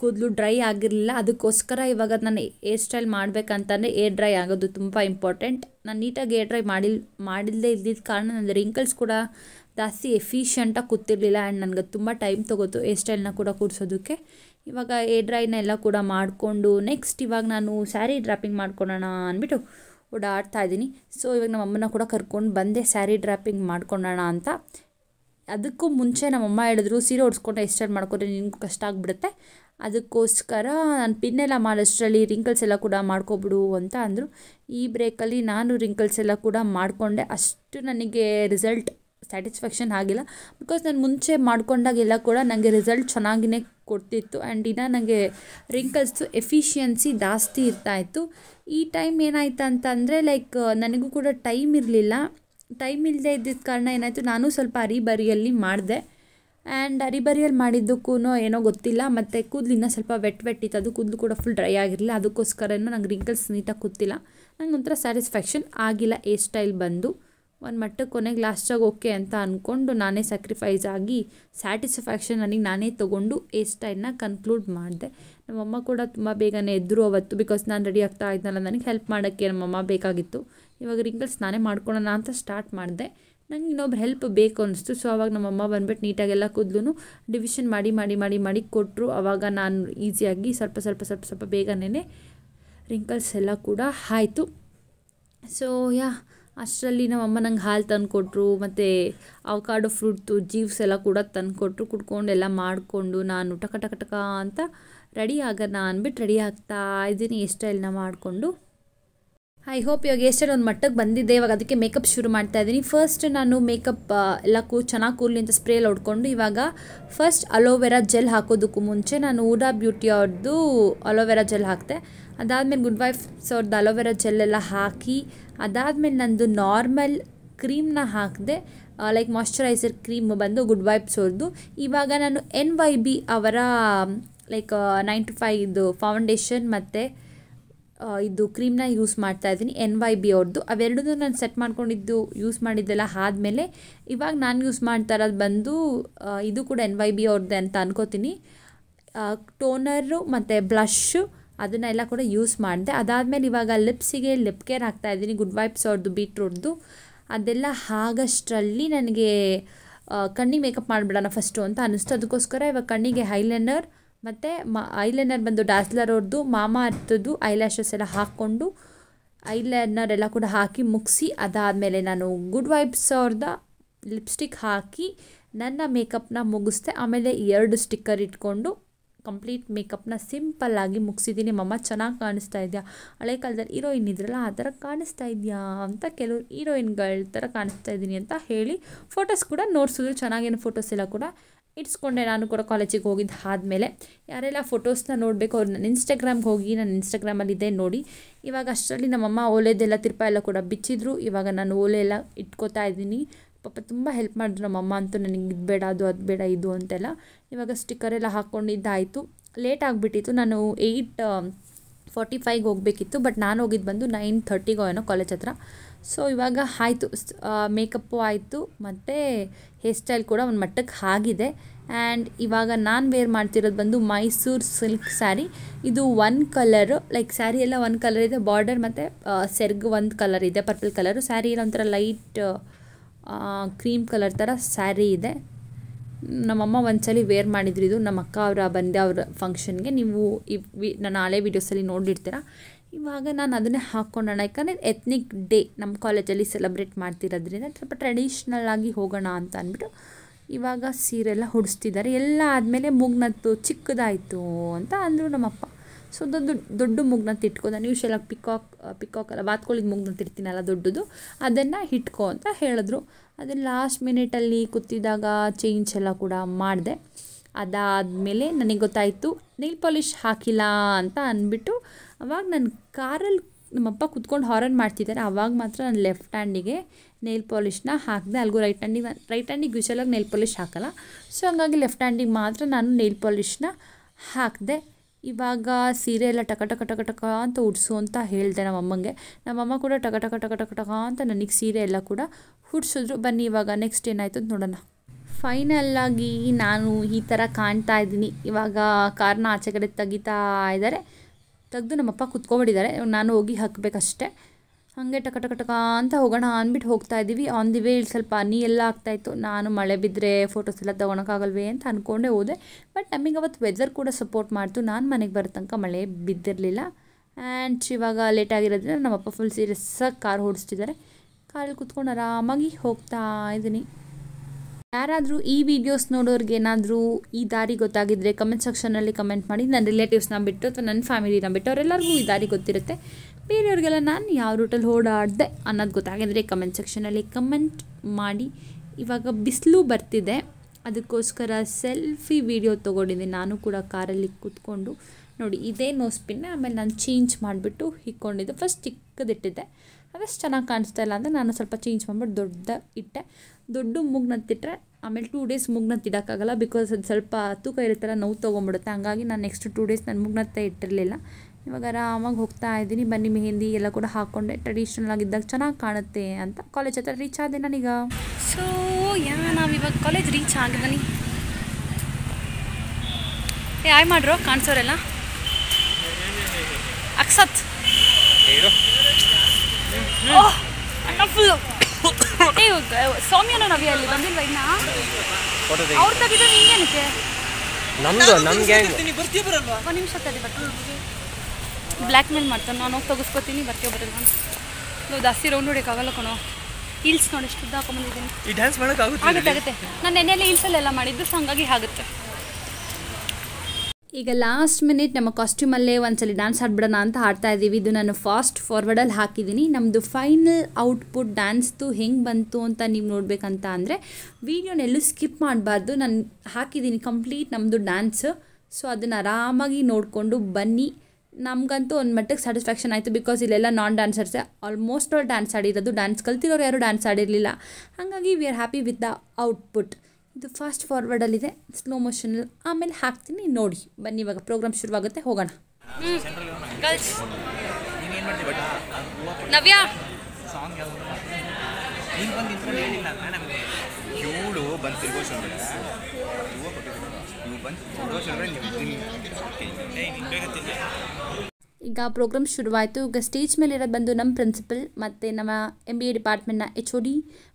ಕೂದಲು ಡ್ರೈ ಆಗಿರಲಿಲ್ಲ ಅದಕ್ಕೋಸ್ಕರ ಇವಾಗ ನಾನು ಏರ್ ಸ್ಟೈಲ್ ಮಾಡಬೇಕಂತಂದರೆ ಏರ್ ಡ್ರೈ ಆಗೋದು ತುಂಬ ಇಂಪಾರ್ಟೆಂಟ್ ನಾನು ನೀಟಾಗಿ ಏರ್ ಡ್ರೈ ಮಾಡಿಲ್ ಮಾಡಿಲ್ಲದೆ ಇದ್ದಿದ್ದ ಕಾರಣ ನನ್ನ ರಿಂಕಲ್ಸ್ ಕೂಡ ಜಾಸ್ತಿ ಎಫಿಷಿಯಂಟಾಗಿ ಕೂತಿರಲಿಲ್ಲ ಆ್ಯಂಡ್ ನನಗೆ ತುಂಬ ಟೈಮ್ ತೊಗೋತು ಏರ್ ಸ್ಟೈಲ್ನ ಕೂಡ ಕೂರಿಸೋದಕ್ಕೆ ಇವಾಗ ಏರ್ ಎಲ್ಲ ಕೂಡ ಮಾಡಿಕೊಂಡು ನೆಕ್ಸ್ಟ್ ಇವಾಗ ನಾನು ಸ್ಯಾರಿ ಡ್ರಾಪಿಂಗ್ ಮಾಡ್ಕೊಳೋಣ ಅಂದ್ಬಿಟ್ಟು ಓಡಾಡ್ತಾ ಇದ್ದೀನಿ ಸೊ ಇವಾಗ ನಮ್ಮಮ್ಮನ ಕೂಡ ಕರ್ಕೊಂಡು ಬಂದೆ ಸ್ಯಾರಿ ಡ್ರಾಪಿಂಗ್ ಮಾಡ್ಕೊಳ್ಳೋಣ ಅಂತ ಅದಕ್ಕೂ ಮುಂಚೆ ನಮ್ಮಮ್ಮ ಹೇಳಿದ್ರು ಸೀರೆ ಹೊಡ್ಸ್ಕೊಂಡು ಏರ್ ಸ್ಟೈಲ್ ಮಾಡ್ಕೊಂಡ್ರೆ ನಿನ್ಗೆ ಕಷ್ಟ ಆಗಿಬಿಡುತ್ತೆ ಅದಕ್ಕೋಸ್ಕರ ನಾನು ಪಿನ್ನೆಲ್ಲ ಮಾಡೋಷ್ಟರಲ್ಲಿ ರಿಂಕಲ್ಸ್ ಎಲ್ಲ ಕೂಡ ಮಾಡ್ಕೊಬಿಡು ಅಂತ ಅಂದರು ಈ ಬ್ರೇಕಲ್ಲಿ ನಾನು ರಿಂಕಲ್ಸ್ ಎಲ್ಲ ಕೂಡ ಮಾಡಿಕೊಂಡೆ ಅಷ್ಟು ನನಗೆ ರಿಸಲ್ಟ್ ಸ್ಯಾಟಿಸ್ಫ್ಯಾಕ್ಷನ್ ಆಗಿಲ್ಲ ಬಿಕಾಸ್ ನಾನು ಮುಂಚೆ ಮಾಡ್ಕೊಂಡಾಗೆಲ್ಲ ಕೂಡ ನನಗೆ ರಿಸಲ್ಟ್ ಚೆನ್ನಾಗಿಯೇ ಕೊಡ್ತಿತ್ತು ಆ್ಯಂಡ್ ಇನ್ನು ನನಗೆ ರಿಂಕಲ್ಸು ಎಫಿಷಿಯನ್ಸಿ ಜಾಸ್ತಿ ಇರ್ತಾಯಿತ್ತು ಈ ಟೈಮ್ ಏನಾಯ್ತು ಅಂತಂದರೆ ಲೈಕ್ ನನಗೂ ಕೂಡ ಟೈಮ್ ಇರಲಿಲ್ಲ ಟೈಮ್ ಇಲ್ಲದೆ ಇದ್ದಿದ್ದ ಕಾರಣ ಏನಾಯಿತು ನಾನು ಸ್ವಲ್ಪ ಅರಿಬರಿಯಲ್ಲಿ ಮಾಡಿದೆ ಆ್ಯಂಡ್ ಅರಿಬರಿಯಲ್ಲಿ ಮಾಡಿದ್ದಕ್ಕೂ ಏನೋ ಗೊತ್ತಿಲ್ಲ ಮತ್ತು ಕೂದಲಿನ ಸ್ವಲ್ಪ ವೆಟ್ ವೆಟ್ ಇತ್ತು ಅದು ಕೂದಲು ಕೂಡ ಫುಲ್ ಡ್ರೈ ಆಗಿರಲಿಲ್ಲ ಅದಕ್ಕೋಸ್ಕರನೂ ನಂಗೆ ರಿಂಕಲ್ಸ್ ನೀಟಾಗಿ ಕೂತಿಲ್ಲ ನಂಗೆ ಒಂಥರ ಸ್ಯಾಟಿಸ್ಫ್ಯಾಕ್ಷನ್ ಆಗಿಲ್ಲ ಏರ್ ಸ್ಟೈಲ್ ಬಂದು ಒಂದು ಮಟ್ಟಕ್ಕೆ ಕೊನೆಗೆ ಲಾಸ್ಟಾಗಿ ಓಕೆ ಅಂತ ಅಂದ್ಕೊಂಡು ನಾನೇ ಸ್ಯಾಕ್ರಿಫೈಸ್ ಆಗಿ ಸ್ಯಾಟಿಸ್ಫ್ಯಾಕ್ಷನ್ ನನಗೆ ನಾನೇ ತೊಗೊಂಡು ಏ ಸ್ಟೈಲ್ನ ಕನ್ಕ್ಲೂಡ್ ಮಾಡಿದೆ ನಮ್ಮಮ್ಮ ಕೂಡ ತುಂಬ ಬೇಗನೆ ಎದ್ರು ಅವತ್ತು ಬಿಕಾಸ್ ನಾನು ರೆಡಿ ಆಗ್ತಾ ಇದ್ನಲ್ಲ ನನಗೆ ಹೆಲ್ಪ್ ಮಾಡೋಕ್ಕೆ ನಮ್ಮಮ್ಮ ಬೇಕಾಗಿತ್ತು ಇವಾಗ ರಿಂಗಲ್ಸ್ ನಾನೇ ಮಾಡ್ಕೊಳ್ಳೋಣ ಅಂತ ಸ್ಟಾರ್ಟ್ ಮಾಡಿದೆ ನಂಗೆ ಇನ್ನೊಬ್ರು ಹೆಲ್ಪ್ ಬೇಕು ಅನಿಸ್ತು ಸೊ ಅವಾಗ ನಮ್ಮಮ್ಮ ಬಂದ್ಬಿಟ್ಟು ನೀಟಾಗೆಲ್ಲ ಕೂದಲು ಡಿವಿಷನ್ ಮಾಡಿ ಮಾಡಿ ಮಾಡಿ ಮಾಡಿ ಕೊಟ್ಟರು ಆವಾಗ ನಾನು ಈಸಿಯಾಗಿ ಸ್ವಲ್ಪ ಸ್ವಲ್ಪ ಸ್ವಲ್ಪ ಸ್ವಲ್ಪ ಬೇಗನೆ ರಿಂಕಲ್ಸ್ ಎಲ್ಲ ಕೂಡ ಆಯಿತು ಸೊ ಯಾ ಅಷ್ಟರಲ್ಲಿ ನಮ್ಮಮ್ಮ ನಂಗೆ ಹಾಲು ತಂದುಕೊಟ್ರು ಮತ್ತು ಅವಕಾಡೋ ಫ್ರೂಟ್ಸು ಜ್ಯೂಸ್ ಎಲ್ಲ ಕೂಡ ತಂದುಕೊಟ್ರು ಕುಡ್ಕೊಂಡು ಎಲ್ಲ ಮಾಡಿಕೊಂಡು ನಾನು ಟಕ ಟಕ ಟಕ ಅಂತ ರೆಡಿ ಆಗೋಣ ಅಂದ್ಬಿಟ್ಟು ರೆಡಿ ಆಗ್ತಾ ಇದ್ದೀನಿ ಎಷ್ಟು ಎಲ್ಲ ಮಾಡಿಕೊಂಡು ಐ ಹೋಪ್ ಇವಾಗ ಎಷ್ಟೆಲ್ಲ ಒಂದು ಮಟ್ಟಕ್ಕೆ ಬಂದಿದ್ದೆ ಇವಾಗ ಅದಕ್ಕೆ ಮೇಕಪ್ ಶುರು ಮಾಡ್ತಾ ಇದ್ದೀನಿ ಫಸ್ಟ್ ನಾನು ಮೇಕಪ್ ಎಲ್ಲ ಕೂ ಚೆನ್ನಾಗಿ ಕೂರಲಿ ಅಂತ ಸ್ಪ್ರೇ ಹೊಡ್ಕೊಂಡು ಇವಾಗ ಫಸ್ಟ್ ಅಲೋವೆರಾ ಜೆಲ್ ಹಾಕೋದಕ್ಕೂ ಮುಂಚೆ ನಾನು ಊಡಾ ಬ್ಯೂಟಿ ಅವ್ರದ್ದು ಅಲೋವೆರಾ ಜೆಲ್ ಹಾಕಿದೆ ಅದಾದಮೇಲೆ ಗುಡ್ ವೈಫ್ಸ್ ಅವ್ರದ್ದು ಅಲೋವೆರಾ ಜೆಲ್ಲೆಲ್ಲ ಹಾಕಿ ಅದಾದಮೇಲೆ ನಂದು ನಾರ್ಮಲ್ ಕ್ರೀಮ್ನ ಹಾಕಿದೆ ಲೈಕ್ ಮಾಯಶ್ಚರೈಸರ್ ಕ್ರೀಮ್ ಬಂದು ಗುಡ್ ವೈಫ್ಸ್ ಅವ್ರದ್ದು ಇವಾಗ ನಾನು ಎನ್ ವೈ ಬಿ ಅವರ ಲೈಕ್ ಟು ಫೈವ್ ಇದು ಫೌಂಡೇಶನ್ ಮತ್ತು ಇದು ಕ್ರೀಮ್ನ ಯೂಸ್ ಮಾಡ್ತಾ ಇದ್ದೀನಿ ಎನ್ ವೈ ಬಿ ಅವ್ರದ್ದು ಅವೆರಡೂ ನಾನು ಸೆಟ್ ಮಾಡ್ಕೊಂಡಿದ್ದು ಯೂಸ್ ಮಾಡಿದ್ದೆಲ್ಲ ಆದಮೇಲೆ ಇವಾಗ ನಾನು ಯೂಸ್ ಮಾಡ್ತಾ ಇರೋದು ಬಂದು ಇದು ಕೂಡ ಎನ್ ವೈ ಬಿ ಅವ್ರದ್ದೆ ಅಂತ ಅನ್ಕೋತೀನಿ ಟೋನರು ಮತ್ತು ಬ್ಲಷ್ಷು ಅದನ್ನೆಲ್ಲ ಕೂಡ ಯೂಸ್ ಮಾಡಿದೆ ಅದಾದಮೇಲೆ ಇವಾಗ ಲಿಪ್ಸಿಗೆ ಲಿಪ್ ಕೇರ್ ಹಾಕ್ತಾ ಇದ್ದೀನಿ ಗುಡ್ ವೈಪ್ಸ್ ಅವ್ರದ್ದು ಬೀಟ್ರೂಟ್ದು ಅದೆಲ್ಲ ಆಗಷ್ಟರಲ್ಲಿ ನನಗೆ ಕಣ್ಣಿಗೆ ಮೇಕಪ್ ಮಾಡಿಬಿಡೋಣ ಫಸ್ಟು ಅಂತ ಅನ್ನಿಸ್ತು ಅದಕ್ಕೋಸ್ಕರ ಇವಾಗ ಕಣ್ಣಿಗೆ ಹೈಲೈನರ್ ಮತ್ತು ಮಾ ಐಲೈನರ್ ಬಂದು ಡಾಸ್ಲರ್ ಅವ್ರದ್ದು ಮಾಮಾ ಅರ್ಥದ್ದು ಐಲ್ಯಾಶಸ್ ಎಲ್ಲ ಹಾಕ್ಕೊಂಡು ಐಲೈನರ್ ಎಲ್ಲ ಕೂಡ ಹಾಕಿ ಮುಗಿಸಿ ಅದಾದಮೇಲೆ ನಾನು ಗುಡ್ ವೈಬ್ಸ್ ಅವ್ರದ ಲಿಪ್ಸ್ಟಿಕ್ ಹಾಕಿ ನನ್ನ ಮೇಕಪ್ನ ಮುಗಿಸ್ದೆ ಆಮೇಲೆ ಎರಡು ಸ್ಟಿಕ್ಕರ್ ಇಟ್ಕೊಂಡು ಕಂಪ್ಲೀಟ್ ಮೇಕಪ್ನ ಸಿಂಪಲ್ಲಾಗಿ ಮುಗಿಸಿದ್ದೀನಿ ಮಮ್ಮ ಚೆನ್ನಾಗಿ ಕಾಣಿಸ್ತಾ ಇದೆಯಾ ಹಳೆ ಕಾಲದಲ್ಲಿ ಹೀರೋಯಿನ್ ಇದ್ರಲ್ಲ ಆ ಥರ ಕಾಣಿಸ್ತಾ ಇದೆಯಾ ಅಂತ ಕೆಲವರು ಹೀರೋಯಿನ್ಗಳ ಥರ ಕಾಣಿಸ್ತಾ ಇದ್ದೀನಿ ಅಂತ ಹೇಳಿ ಫೋಟೋಸ್ ಕೂಡ ನೋಡ್ಸಿದ್ರು ಚೆನ್ನಾಗೇನು ಫೋಟೋಸ್ ಎಲ್ಲ ಕೂಡ ಇಟ್ಸ್ಕೊಂಡೆ ನಾನು ಕೂಡ ಕಾಲೇಜಿಗೆ ಹೋಗಿದ್ದು ಆದಮೇಲೆ ಯಾರೆಲ್ಲ ಫೋಟೋಸ್ನ ನೋಡಬೇಕು ಅವ್ರು ನನ್ನ ಇನ್ಸ್ಟಾಗ್ರಾಮ್ಗೆ ಹೋಗಿ ನನ್ನ ಇನ್ಸ್ಟಾಗ್ರಾಮಲ್ಲಿ ಇದೆ ನೋಡಿ ಇವಾಗ ಅಷ್ಟರಲ್ಲಿ ನಮ್ಮಮ್ಮ ಓಲೆದೆಲ್ಲ ತಿರ್ಪ ಎಲ್ಲ ಕೂಡ ಬಿಚ್ಚಿದ್ರು ಇವಾಗ ನಾನು ಓಲೆ ಎಲ್ಲ ಇಟ್ಕೋತಾ ಇದ್ದೀನಿ ಪಾಪ ತುಂಬ ಹೆಲ್ಪ್ ಮಾಡಿದ್ರು ನಮ್ಮಮ್ಮ ಅಂತೂ ನನಗೆ ಇದು ಬೇಡ ಅದು ಅದು ಬೇಡ ಇದು ಅಂತೆಲ್ಲ ಇವಾಗ ಸ್ಟಿಕ್ಕರೆಲ್ಲ ಹಾಕ್ಕೊಂಡಿದ್ದಾಯಿತು ಲೇಟ್ ಆಗಿಬಿಟ್ಟಿತ್ತು ನಾನು ಏಯ್ಟ್ ಫಾರ್ಟಿ ಫೈವ್ಗೆ ಹೋಗಬೇಕಿತ್ತು ಬಟ್ ನಾನು ಹೋಗಿದ್ದು ಬಂದು ನೈನ್ ಥರ್ಟಿಗೋ ಏನೋ ಕಾಲೇಜ್ ಹತ್ರ ಸೊ ಇವಾಗ ಆಯಿತು ಮೇಕಪ್ಪು ಆಯಿತು ಮತ್ತು ಹೇರ್ ಸ್ಟೈಲ್ ಕೂಡ ಒಂದು ಮಟ್ಟಕ್ಕೆ ಆಗಿದೆ ಆ್ಯಂಡ್ ಇವಾಗ ನಾನು ವೇರ್ ಮಾಡ್ತಿರೋದು ಬಂದು ಮೈಸೂರು ಸಿಲ್ಕ್ ಸ್ಯಾರಿ ಇದು ಒನ್ ಕಲರು ಲೈಕ್ ಸ್ಯಾರಿ ಎಲ್ಲ ಒನ್ ಕಲರ್ ಇದೆ ಬಾರ್ಡರ್ ಮತ್ತು ಸೆರ್ಗ್ ಒಂದು ಕಲರ್ ಇದೆ ಪರ್ಪಲ್ ಕಲರು ಸ್ಯಾರಿ ಒಂಥರ ಲೈಟ್ ಕ್ರೀಮ್ ಕಲರ್ ಥರ ಸ್ಯಾರಿ ಇದೆ ನಮ್ಮಮ್ಮ ಒಂದ್ಸಲಿ ವೇರ್ ಮಾಡಿದ್ರು ಇದು ನಮ್ಮ ಅಕ್ಕ ಅವರ ಬಂದೆ ಅವ್ರ ಫಂಕ್ಷನ್ಗೆ ನೀವು ವಿ ನನ್ನ ಹಳೆ ವೀಡಿಯೋಸಲ್ಲಿ ನೋಡಿರ್ತೀರ ಇವಾಗ ನಾನು ಅದನ್ನೇ ಹಾಕ್ಕೊಂಡೋಣ ಯಾಕಂದರೆ ಎತ್ನಿಕ್ ಡೇ ನಮ್ಮ ಕಾಲೇಜಲ್ಲಿ ಸೆಲೆಬ್ರೇಟ್ ಮಾಡ್ತಿರೋದ್ರಿಂದ ಸ್ವಲ್ಪ ಟ್ರೆಡಿಷ್ನಲ್ ಆಗಿ ಹೋಗೋಣ ಅಂತ ಅಂದ್ಬಿಟ್ಟು ಇವಾಗ ಸೀರೆ ಎಲ್ಲ ಹೊಡಿಸ್ತಿದ್ದಾರೆ ಎಲ್ಲ ಆದಮೇಲೆ ಮುಗ್ನತ್ತು ಚಿಕ್ಕದಾಯಿತು ಅಂತ ಅಂದರು ನಮ್ಮಪ್ಪ ಸೊ ದೊಡ್ಡ ದೊಡ್ಡ ಮೂಗ್ನತ್ತು ಇಟ್ಕೋ ನಾನು ಆಗಿ ಪಿಕಾಕ್ ಪಿಕಾಕ್ ಅಲ್ಲ ಬಾತ್ಕೋಳಿಗೆ ಮೂಗ್ನತ್ತು ಇರ್ತೀನಲ್ಲ ದೊಡ್ಡದು ಅದನ್ನು ಇಟ್ಕೋ ಅಂತ ಹೇಳಿದ್ರು ಅದು ಲಾಸ್ಟ್ ಮಿನಿಟಲ್ಲಿ ಕೂತಿದ್ದಾಗ ಚೇಂಜ್ ಎಲ್ಲ ಕೂಡ ಮಾಡಿದೆ ಅದಾದಮೇಲೆ ನನಗೆ ಗೊತ್ತಾಯಿತು ನೈಲ್ ಪಾಲಿಷ್ ಹಾಕಿಲ್ಲ ಅಂತ ಅಂದ್ಬಿಟ್ಟು ಅವಾಗ ನನ್ನ ಕಾರಲ್ಲಿ ನಮ್ಮಪ್ಪ ಕುತ್ಕೊಂಡು ಹಾರನ್ ಮಾಡ್ತಿದ್ದಾರೆ ಅವಾಗ ಮಾತ್ರ ನಾನು ಲೆಫ್ಟ್ ಹ್ಯಾಂಡಿಗೆ ನೇಲ್ ಪಾಲಿಷ್ನ ಹಾಕಿದೆ ಅಲ್ಗೂ ರೈಟ್ ಹ್ಯಾಂಡಿಗೆ ರೈಟ್ ಹ್ಯಾಂಡಿಗೆ ವಿಶಲಾಗಿ ನೇಲ್ ಪಾಲಿಷ್ ಹಾಕಲ್ಲ ಸೊ ಹಂಗಾಗಿ ಲೆಫ್ಟ್ ಹ್ಯಾಂಡಿಗೆ ಮಾತ್ರ ನಾನು ನೇಲ್ ಪಾಲಿಷ್ನ ಹಾಕಿದೆ ಇವಾಗ ಸೀರೆ ಎಲ್ಲ ಟಕ ಟಕ ಟಕ ಟಕ ಅಂತ ಉಡ್ಸು ಅಂತ ಹೇಳಿದೆ ನಮ್ಮಮ್ಮಂಗೆ ನಮ್ಮಮ್ಮ ಕೂಡ ಟಕ ಟಕ ಟಕ ಟಕ ಟಕ ಅಂತ ನನಗೆ ಸೀರೆ ಎಲ್ಲ ಕೂಡ ಹುಡ್ಸಿದ್ರು ಬನ್ನಿ ಇವಾಗ ನೆಕ್ಸ್ಟ್ ಏನಾಯ್ತು ಅಂತ ನೋಡೋಣ ಫೈನಲ್ಲಾಗಿ ನಾನು ಈ ಥರ ಕಾಣ್ತಾ ಇದ್ದೀನಿ ಇವಾಗ ಕಾರ್ನ ಆಚೆ ಕಡೆ ತೆಗಿತಾ ಇದ್ದಾರೆ ತೆಗೆದು ನಮ್ಮಪ್ಪ ಕೂತ್ಕೊಂಬಿಟ್ಟಿದ್ದಾರೆ ನಾನು ಹೋಗಿ ಹಾಕಬೇಕಷ್ಟೆ ಹಾಗೆ ಟಕ ಟಕ ಟಕ ಅಂತ ಹೋಗೋಣ ಅಂದ್ಬಿಟ್ಟು ಹೋಗ್ತಾ ಇದ್ದೀವಿ ಆನ್ ದಿ ವೇ ಇಲ್ಲಿ ಸ್ವಲ್ಪ ನೀ ಎಲ್ಲ ಆಗ್ತಾಯಿತ್ತು ನಾನು ಮಳೆ ಬಿದ್ದರೆ ಫೋಟೋಸ್ ಎಲ್ಲ ತೊಗೊಳಕ್ಕಾಗಲ್ವೇ ಅಂತ ಅಂದ್ಕೊಂಡೇ ಹೋದೆ ಬಟ್ ನಮಗೆ ಅವತ್ತು ವೆದರ್ ಕೂಡ ಸಪೋರ್ಟ್ ಮಾಡ್ತು ನಾನು ಮನೆಗೆ ಬರೋ ತನಕ ಮಳೆ ಬಿದ್ದಿರಲಿಲ್ಲ ಆ್ಯಂಡ್ ಇವಾಗ ಲೇಟ್ ಆಗಿರೋದ್ರಿಂದ ನಮ್ಮಪ್ಪ ಫುಲ್ ಸೀರಿಯಸ್ಸಾಗಿ ಕಾರ್ ಓಡಿಸ್ತಿದ್ದಾರೆ ಕಾರಲ್ಲಿ ಕೂತ್ಕೊಂಡು ಆರಾಮಾಗಿ ಹೋಗ್ತಾ ಇದ್ದೀನಿ ಯಾರಾದರೂ ಈ ವಿಡಿಯೋಸ್ ನೋಡೋರಿಗೆ ಏನಾದರೂ ಈ ದಾರಿ ಗೊತ್ತಾಗಿದ್ದರೆ ಕಮೆಂಟ್ ಸೆಕ್ಷನಲ್ಲಿ ಕಮೆಂಟ್ ಮಾಡಿ ನನ್ನ ರಿಲೇಟಿವ್ಸ್ನ ಬಿಟ್ಟು ಅಥವಾ ನನ್ನ ಫ್ಯಾಮಿಲಿನ ಬಿಟ್ಟು ಅವರೆಲ್ಲರಿಗೂ ಈ ದಾರಿ ಗೊತ್ತಿರುತ್ತೆ ಬೇರೆಯವ್ರಿಗೆಲ್ಲ ನಾನು ಯಾವ ರೂಟಲ್ಲಿ ಓಡಾಡಿದೆ ಅನ್ನೋದು ಗೊತ್ತಾಗಿದ್ರೆ ಕಮೆಂಟ್ ಸೆಕ್ಷನಲ್ಲಿ ಕಮೆಂಟ್ ಮಾಡಿ ಇವಾಗ ಬಿಸಿಲು ಬರ್ತಿದೆ ಅದಕ್ಕೋಸ್ಕರ ಸೆಲ್ಫಿ ವಿಡಿಯೋ ತೊಗೊಂಡಿದ್ದೀನಿ ನಾನು ಕೂಡ ಕಾರಲ್ಲಿ ಕೂತ್ಕೊಂಡು ನೋಡಿ ಇದೇ ನೋಸ್ಪಿನ್ನ ಆಮೇಲೆ ನಾನು ಚೇಂಜ್ ಮಾಡಿಬಿಟ್ಟು ಇಕ್ಕೊಂಡಿದ್ದೆ ಫಸ್ಟ್ ಚಿಕ್ಕದಿಟ್ಟಿದ್ದೆ ಅದಷ್ಟು ಚೆನ್ನಾಗಿ ಕಾಣಿಸ್ತಾ ಇಲ್ಲ ಅಂದರೆ ನಾನು ಸ್ವಲ್ಪ ಚೇಂಜ್ ಮಾಡಿಬಿಟ್ಟು ದೊಡ್ಡ ಇಟ್ಟೆ ದೊಡ್ಡ ಮುಗ್ನತ್ತಿಟ್ಟರೆ ಆಮೇಲೆ ಟೂ ಡೇಸ್ ಮೂಗ್ನ ತಿಡೋಕ್ಕಾಗಲ್ಲ ಬಿಕಾಸ್ ಅದು ಸ್ವಲ್ಪ ತೂಕ ಇರೋ ನೋವು ತೊಗೊಂಬಿಡುತ್ತೆ ಹಂಗಾಗಿ ನಾನು ನೆಕ್ಸ್ಟ್ ಟೂ ಡೇಸ್ ನಾನು ಮುಗ್ನತ್ತ ಇಟ್ಟಿರಲಿಲ್ಲ ಇವಾಗ ಆರಾಮಾಗಿ ಹೋಗ್ತಾ ಇದ್ದೀನಿ ಬನ್ನಿ ಮೆಹಂದಿ ಎಲ್ಲ ಕೂಡ ಹಾಕ್ಕೊಂಡೆ ಟ್ರೆಡಿಷ್ನಲ್ ಆಗಿದ್ದಾಗ ಚೆನ್ನಾಗಿ ಕಾಣುತ್ತೆ ಅಂತ ಕಾಲೇಜ್ ಹತ್ರ ರೀಚ್ ಆದೆ ನನೀಗ ಸೊ ಯಾ ನಾವಿವಾಗ ಕಾಲೇಜ್ ರೀಚ್ ಆಗಿದ್ದೀನಿ ಏ ಆಯ್ ಮಾಡ್ರು ಕಾಣಿಸೋರೆಲ್ಲ ಅಕ್ಸತ್ ಸೌಮ್ಯನ ನವಿ ಅಲ್ಲಿ ಬಂದಿಲ್ವ ಇನ್ನ ಅವ್ರ ತಗಿದ್ರೆ ನಿಂಗೇನಕ್ಕೆ ನಮ್ದು ನಮ್ಗೆ ಬರ್ತೀವಿ ಬರಲ್ವಾ ಒಂದು ನಿಮಿಷ ತಡಿ ಬರ್ತೀನಿ ಬ್ಲ್ಯಾಕ್ ಮೇಲ್ ಮಾಡ್ತಾನೆ ನಾನು ಹೋಗಿ ತೆಗಿಸ್ಕೊತೀನಿ ಬರ್ತೀವಿ ಬರಲ್ಲ ನಾನು ದಾಸ್ತಿ ರೌಂಡ್ ಹೊಡಿಯೋಕ್ಕಾಗಲ್ಲ ಕಣೋ ಹೀಲ್ಸ್ ನೋಡಿ ಎಷ್ಟು ಉದ್ದ ಈ ಡ್ಯಾನ್ಸ್ ಮಾಡೋಕ್ಕಾಗುತ್ತೆ ಆಗುತ್ತೆ ಆಗುತ್ತೆ ನಾನು ನೆನೆಯಲ್ಲಿ ಹೀಲ್ಸಲ್ಲೆಲ್ಲ ಮಾಡಿದ್ದು ಸೊ ಹಂಗಾಗಿ ಆಗುತ್ತೆ ಈಗ ಲಾಸ್ಟ್ ಮಿನಿಟ್ ನಮ್ಮ ಕಾಸ್ಟ್ಯೂಮಲ್ಲೇ ಒಂದ್ಸಲಿ ಡ್ಯಾನ್ಸ್ ಆಡ್ಬಿಡೋಣ ಅಂತ ಆಡ್ತಾ ಇದ್ದೀವಿ ಇದು ನಾನು ಫಾಸ್ಟ್ ಫಾರ್ವರ್ಡಲ್ಲಿ ಹಾಕಿದ್ದೀನಿ ನಮ್ಮದು ಫೈನಲ್ ಔಟ್ಪುಟ್ ಡ್ಯಾನ್ಸ್ದು ಹೆಂಗೆ ಬಂತು ಅಂತ ನೀವು ನೋಡಬೇಕಂತ ಅಂದರೆ ವೀಡಿಯೋನೆಲ್ಲೂ ಸ್ಕಿಪ್ ಮಾಡಬಾರ್ದು ನಾನು ಹಾಕಿದ್ದೀನಿ ಕಂಪ್ಲೀಟ್ ನಮ್ಮದು ಡ್ಯಾನ್ಸ್ ಸೊ ಅದನ್ನು ಆರಾಮಾಗಿ ನೋಡಿಕೊಂಡು ಬನ್ನಿ ನಮಗಂತೂ ಒಂದು ಮಟ್ಟಿಗೆ ಸ್ಯಾಟಿಸ್ಫ್ಯಾಕ್ಷನ್ ಆಯಿತು ಬಿಕಾಸ್ ಇಲ್ಲೆಲ್ಲ ನಾನ್ ಡ್ಯಾನ್ಸರ್ಸೇ ಆಲ್ಮೋಸ್ಟ್ ಆಲ್ ಡ್ಯಾನ್ಸ್ ಆಡಿರೋದು ಡ್ಯಾನ್ಸ್ ಕಲ್ತಿರೋರು ಯಾರೂ ಡ್ಯಾನ್ಸ್ ಆಡಿರಲಿಲ್ಲ ಹಾಗಾಗಿ we are happy with the output ಇದು ಫಾಸ್ಟ್ ಫಾರ್ವರ್ಡಲ್ಲಿದೆ ಸ್ಲೋ ಮೋಷನಲ್ಲಿ ಆಮೇಲೆ ಹಾಕ್ತೀನಿ ನೋಡಿ ಬನ್ನಿ ಇವಾಗ ಪ್ರೋಗ್ರಾಮ್ ಶುರುವಾಗುತ್ತೆ ಹೋಗೋಣ ನವ್ಯ ಈಗ ಪ್ರೋಗ್ರಾಮ್ ಶುರುವಾಯಿತು ಈಗ ಸ್ಟೇಜ್ ಮೇಲೆ ಇರೋದು ಬಂದು ನಮ್ಮ ಪ್ರಿನ್ಸಿಪಲ್ ಮತ್ತು ನಮ್ಮ ಎಮ್ ಬಿ ಎ ಡಿಪಾರ್ಟ್ಮೆಂಟ್ನ ಎಚ್ ಒ ಡಿ